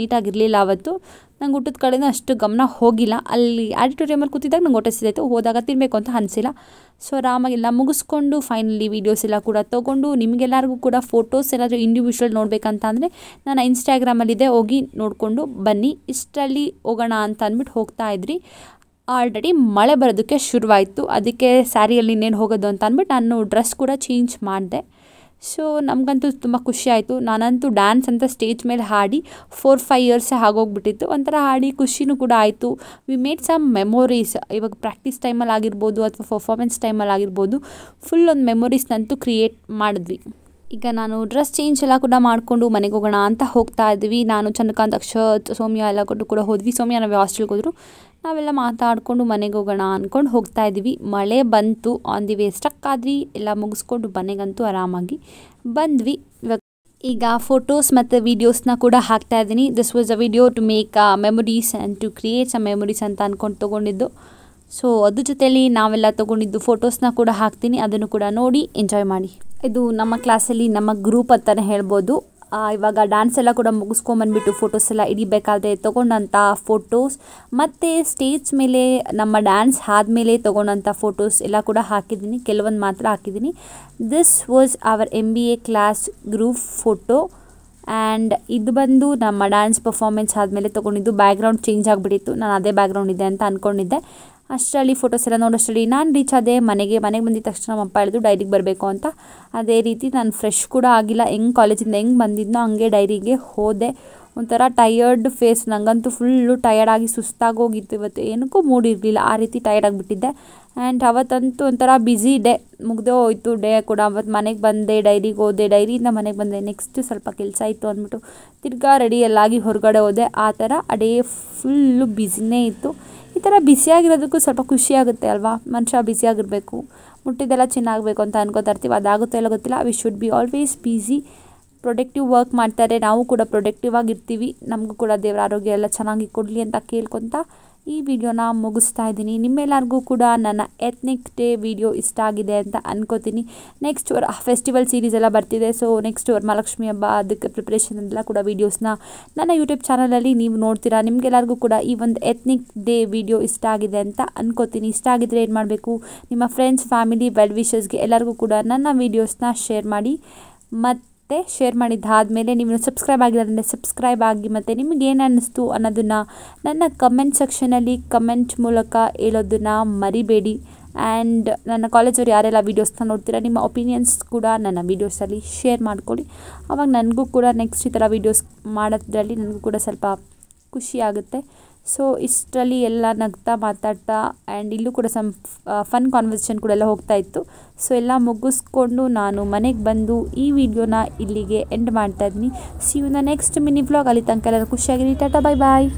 ನೀಟಾಗಿರಲಿಲ್ಲ ಆವತ್ತು ನಂಗೆ ಊಟದ ಕಡೆಯೂ ಅಷ್ಟು ಗಮನ ಹೋಗಿಲ್ಲ ಅಲ್ಲಿ ಆಡಿಟೋರಿಯಮಲ್ಲಿ ಕೂತಿದ್ದಾಗ ನಂಗೆ ಹೊಟ್ಟೆ ಸಿದ್ದಾಯಿತು ಹೋದಾಗ ತಿನ್ನಬೇಕು ಅಂತ ಅನಿಸಿಲ್ಲ ಸೊ ಆರಾಮಾಗೆಲ್ಲ ಮುಗಿಸ್ಕೊಂಡು ಫೈನಲಿ ವೀಡಿಯೋಸ್ ಎಲ್ಲ ಕೂಡ ತೊಗೊಂಡು ನಿಮಗೆಲ್ಲರಿಗೂ ಕೂಡ ಫೋಟೋಸ್ ಎಲ್ಲಾದರೂ ಇಂಡಿವಿಜುವಲ್ ನೋಡಬೇಕಂತಂದರೆ ನಾನು ಇನ್ಸ್ಟಾಗ್ರಾಮಲ್ಲಿದೆ ಹೋಗಿ ನೋಡಿಕೊಂಡು ಬನ್ನಿ ಇಷ್ಟರಲ್ಲಿ ಹೋಗೋಣ ಅಂತ ಅಂದ್ಬಿಟ್ಟು ಹೋಗ್ತಾ ಇದ್ರಿ ಆಲ್ರೆಡಿ ಮಳೆ ಬರೋದಕ್ಕೆ ಶುರುವಾಯಿತು ಅದಕ್ಕೆ ಸ್ಯಾರಿಯಲ್ಲಿ ಇನ್ನೇನು ಹೋಗೋದು ಅಂತ ಅಂದ್ಬಿಟ್ಟು ನಾನು ಡ್ರೆಸ್ ಕೂಡ ಚೇಂಜ್ ಮಾಡಿದೆ ಸೊ ನಮಗಂತೂ ತುಂಬ ಖುಷಿ ಆಯಿತು ನಾನಂತೂ ಡ್ಯಾನ್ಸ್ ಅಂತ ಸ್ಟೇಜ್ ಮೇಲೆ ಹಾಡಿ ಫೋರ್ ಫೈವ್ ಇಯರ್ಸ್ ಆಗೋಗ್ಬಿಟ್ಟಿತ್ತು ಒಂಥರ ಹಾಡಿ ಖುಷಿನೂ ಕೂಡ ಆಯಿತು ವಿ ಮೇಡ್ ಸಮ್ ಮೆಮೊರೀಸ್ ಇವಾಗ ಪ್ರಾಕ್ಟೀಸ್ ಟೈಮಲ್ಲಿ ಆಗಿರ್ಬೋದು ಅಥವಾ ಪರ್ಫಾಮೆನ್ಸ್ ಟೈಮಲ್ಲಿ ಆಗಿರ್ಬೋದು ಫುಲ್ ಒಂದು ಮೆಮೊರೀಸ್ನಂತೂ ಕ್ರಿಯೇಟ್ ಮಾಡಿದ್ವಿ ಈಗ ನಾನು ಡ್ರೆಸ್ ಚೇಂಜ್ ಎಲ್ಲ ಕೂಡ ಮಾಡಿಕೊಂಡು ಮನೆಗೆ ಹೋಗೋಣ ಅಂತ ಹೋಗ್ತಾ ಇದ್ವಿ ನಾನು ಚಂದ್ರಕಾಂತ್ ಅಕ್ಷತ್ ಸೌಮ್ಯ ಎಲ್ಲ ಕೊಟ್ಟು ಕೂಡ ಹೋದ್ವಿ ಸೋಮ್ಯ ನಾವು ಹಾಸ್ಟೆಲ್ಗೆ ಹೋದ್ರು ನಾವೆಲ್ಲ ಮಾತಾಡಿಕೊಂಡು ಮನೆಗೆ ಹೋಗೋಣ ಅಂದ್ಕೊಂಡು ಹೋಗ್ತಾ ಇದ್ವಿ ಮಳೆ ಬಂತು ಆನ್ ದಿ ವೇ ಸ್ಟಕ್ ಆದ್ವಿ ಎಲ್ಲ ಮುಗಿಸ್ಕೊಂಡು ಮನೆಗಂತೂ ಆರಾಮಾಗಿ ಬಂದ್ವಿ ಈಗ ಫೋಟೋಸ್ ಮತ್ತು ವೀಡಿಯೋಸ್ನ ಕೂಡ ಹಾಕ್ತಾ ಇದ್ದೀನಿ this was a video to make a memories and to create a memories ಅಂತ ಅಂದ್ಕೊಂಡು ತೊಗೊಂಡಿದ್ದು ಸೊ ಅದ್ರ ಜೊತೆಯಲ್ಲಿ ನಾವೆಲ್ಲ ತೊಗೊಂಡಿದ್ದು ಫೋಟೋಸ್ನ ಕೂಡ ಹಾಕ್ತೀನಿ ಅದನ್ನು ಕೂಡ ನೋಡಿ ಎಂಜಾಯ್ ಮಾಡಿ ಇದು ನಮ್ಮ ಕ್ಲಾಸಲ್ಲಿ ನಮ್ಮ ಗ್ರೂಪ್ ಅಂತಲೇ ಹೇಳ್ಬೋದು ಇವಾಗ ಡ್ಯಾನ್ಸ್ ಎಲ್ಲ ಕೂಡ ಮುಗಿಸ್ಕೊಂಬಂದ್ಬಿಟ್ಟು ಫೋಟೋಸ್ ಎಲ್ಲ ಹಿಡಿಬೇಕಾದರೆ ತೊಗೊಂಡಂಥ ಫೋಟೋಸ್ ಮತ್ತು ಸ್ಟೇಜ್ ಮೇಲೆ ನಮ್ಮ ಡ್ಯಾನ್ಸ್ ಆದಮೇಲೆ ತೊಗೊಂಡಂಥ ಫೋಟೋಸ್ ಎಲ್ಲ ಕೂಡ ಹಾಕಿದ್ದೀನಿ ಕೆಲವೊಂದು ಮಾತ್ರ ಹಾಕಿದ್ದೀನಿ this was our M B A class group photo and ಇದು ಬಂದು ನಮ್ಮ ಡ್ಯಾನ್ಸ್ ಪರ್ಫಾರ್ಮೆನ್ಸ್ ಆದಮೇಲೆ ತೊಗೊಂಡಿದ್ದು ಬ್ಯಾಕ್ಗ್ರೌಂಡ್ ಚೇಂಜ್ ಆಗಿಬಿಟ್ಟಿತ್ತು ನಾನು ಅದೇ ಬ್ಯಾಕ್ಗ್ರೌಂಡ್ ಇದೆ ಅಂತ ಅಂದ್ಕೊಂಡಿದ್ದೆ ಅಷ್ಟರಲ್ಲಿ ಫೋಟೋಸ್ ಎಲ್ಲ ನೋಡೋಷ್ಟರಲ್ಲಿ ನಾನು ರೀಚ್ ಅದೇ ಮನೆಗೆ ಮನೆಗೆ ಬಂದಿದ್ದ ತಕ್ಷಣ ನಮ್ಮ ಅಪ್ಪ ಹೇಳಿದ್ರು ಡೈರಿಗೆ ಬರಬೇಕು ಅಂತ ಅದೇ ರೀತಿ ನಾನು ಫ್ರೆಶ್ ಕೂಡ ಆಗಿಲ್ಲ ಹೆಂಗೆ ಕಾಲೇಜಿಂದ ಹೆಂಗೆ ಬಂದಿದ್ನೋ ಹಂಗೆ ಡೈರಿಗೆ ಹೋದೆ ಒಂಥರ ಟಯರ್ಡ್ ಫೇಸ್ ನನಗಂತೂ ಫುಲ್ಲು ಟಯರ್ಡಾಗಿ ಹೋಗಿತ್ತು ಇವತ್ತು ಏನಕ್ಕೂ ಮೂಡಿರಲಿಲ್ಲ ಆ ರೀತಿ ಟಯರ್ಡ್ ಆಗಿಬಿಟ್ಟಿದ್ದೆ ಆ್ಯಂಡ್ ಅವತ್ತಂತೂ ಒಂಥರ ಬ್ಯುಸಿ ಡೇ ಮುಗ್ದೇ ಹೋಯಿತು ಡೇ ಕೂಡ ಅವತ್ತು ಮನೆಗೆ ಬಂದೆ ಡೈರಿಗೆ ಹೋದೆ ಡೈರಿಯಿಂದ ಮನೆಗೆ ಬಂದೆ ನೆಕ್ಸ್ಟ್ ಸ್ವಲ್ಪ ಕೆಲಸ ಇತ್ತು ಅಂದ್ಬಿಟ್ಟು ತಿರ್ಗಾ ರೆಡಿಯಲ್ಲಾಗಿ ಹೊರಗಡೆ ಹೋದೆ ಆ ಥರ ಆ ಡೇ ಫುಲ್ಲು ಬ್ಯುಸಿನೇ ಇತ್ತು ಈ ಥರ ಬಿಸಿಯಾಗಿರೋದಕ್ಕೂ ಸ್ವಲ್ಪ ಖುಷಿ ಆಗುತ್ತೆ ಅಲ್ವಾ ಮನುಷ್ಯ ಬಿಸಿಯಾಗಿರಬೇಕು ಮುಟ್ಟಿದೆಲ್ಲ ಚೆನ್ನಾಗಬೇಕು ಅಂತ ಅನ್ಕೋತಾ ಇರ್ತೀವಿ ಅದಾಗುತ್ತೋ ಇಲ್ಲ ಗೊತ್ತಿಲ್ಲ we should be always busy productive work ಮಾಡ್ತಾರೆ ನಾವು ಕೂಡ ಪ್ರೊಡಕ್ಟಿವ್ ಆಗಿರ್ತೀವಿ ನಮಗೂ ಕೂಡ ದೇವರ ಆರೋಗ್ಯ ಎಲ್ಲ ಚೆನ್ನಾಗಿ ಕೊಡಲಿ ಅಂತ ಕೇಳ್ಕೊತಾ ಈ ವಿಡಿಯೋನ ಮುಗಿಸ್ತಾ ಇದ್ದೀನಿ ನಿಮ್ಮೆಲ್ಲರಿಗೂ ಕೂಡ ನನ್ನ ಎತ್ನಿಕ್ ಡೇ ವಿಡಿಯೋ ಇಷ್ಟ ಆಗಿದೆ ಅಂತ ಅನ್ಕೋತೀನಿ ನೆಕ್ಸ್ಟ್ ಅವರ ಫೆಸ್ಟಿವಲ್ ಸೀರೀಸ್ ಎಲ್ಲ ಬರ್ತಿದೆ ಸೊ ನೆಕ್ಸ್ಟ್ ವರ್ ಮಹಾಲಕ್ಷ್ಮಿ ಹಬ್ಬ ಅದಕ್ಕೆ ಪ್ರಿಪ್ರೇಷನ್ ಎಲ್ಲ ಕೂಡ ವೀಡಿಯೋಸ್ನ ನನ್ನ ಯೂಟ್ಯೂಬ್ ಚಾನಲಲ್ಲಿ ನೀವು ನೋಡ್ತೀರಾ ನಿಮಗೆಲ್ಲರಿಗೂ ಕೂಡ ಈ ಒಂದು ಎತ್ನಿಕ್ ಡೇ ವಿಡಿಯೋ ಇಷ್ಟ ಆಗಿದೆ ಅಂತ ಅನ್ಕೋತೀನಿ ಇಷ್ಟ ಆಗಿದ್ರೆ ಏನು ಮಾಡಬೇಕು ನಿಮ್ಮ ಫ್ರೆಂಡ್ಸ್ ಫ್ಯಾಮಿಲಿ ವೆಲ್ ವಿಷಸ್ಗೆ ಎಲ್ಲರಿಗೂ ಕೂಡ ನನ್ನ ವೀಡಿಯೋಸ್ನ ಶೇರ್ ಮಾಡಿ ಮತ್ತು ಮತ್ತು ಶೇರ್ ಮಾಡಿದ್ದಾದಮೇಲೆ ನೀವು ಸಬ್ಸ್ಕ್ರೈಬ್ ಆಗಿರೋದ್ರಿಂದ ಸಬ್ಸ್ಕ್ರೈಬ್ ಆಗಿ ಮತ್ತು ನಿಮಗೇನು ಅನ್ನಿಸ್ತು ಅನ್ನೋದನ್ನು ನನ್ನ ಕಮೆಂಟ್ ಸೆಕ್ಷನಲ್ಲಿ ಕಮೆಂಟ್ ಮೂಲಕ ಹೇಳೋದನ್ನು ಮರಿಬೇಡಿ ಆ್ಯಂಡ್ ನನ್ನ ಕಾಲೇಜವ್ರು ಯಾರೆಲ್ಲ ವೀಡಿಯೋಸ್ನ ನೋಡ್ತೀರಾ ನಿಮ್ಮ ಒಪಿನಿಯನ್ಸ್ ಕೂಡ ನನ್ನ ವೀಡಿಯೋಸಲ್ಲಿ ಶೇರ್ ಮಾಡ್ಕೊಳ್ಳಿ ಆವಾಗ ನನಗೂ ಕೂಡ ನೆಕ್ಸ್ಟ್ ಈ ಥರ ವೀಡಿಯೋಸ್ ಮಾಡೋದ್ರಲ್ಲಿ ನನಗೂ ಕೂಡ ಸ್ವಲ್ಪ ಖುಷಿ ಆಗುತ್ತೆ ಸೊ ಇಷ್ಟರಲ್ಲಿ ಎಲ್ಲ ನಗ್ತಾ ಮಾತಾಡ್ತಾ ಆ್ಯಂಡ್ ಇಲ್ಲೂ ಕೂಡ ಸಮ್ ಫನ್ ಕಾನ್ವರ್ಸೇಷನ್ ಕೂಡ ಎಲ್ಲ ಹೋಗ್ತಾ ಇತ್ತು ಸೊ ಎಲ್ಲ ಮುಗಿಸ್ಕೊಂಡು ನಾನು ಮನೆಗೆ ಬಂದು ಈ ವಿಡಿಯೋನ ಇಲ್ಲಿಗೆ ಎಂಡ್ ಮಾಡ್ತಾ ಇದ್ದೀನಿ see you next mini blog ಅಲ್ಲಿ ತನಕ ಎಲ್ಲರೂ ಖುಷಿಯಾಗಿರಿ ಟಾಟಾ ಬಾಯ್ ಬಾಯ್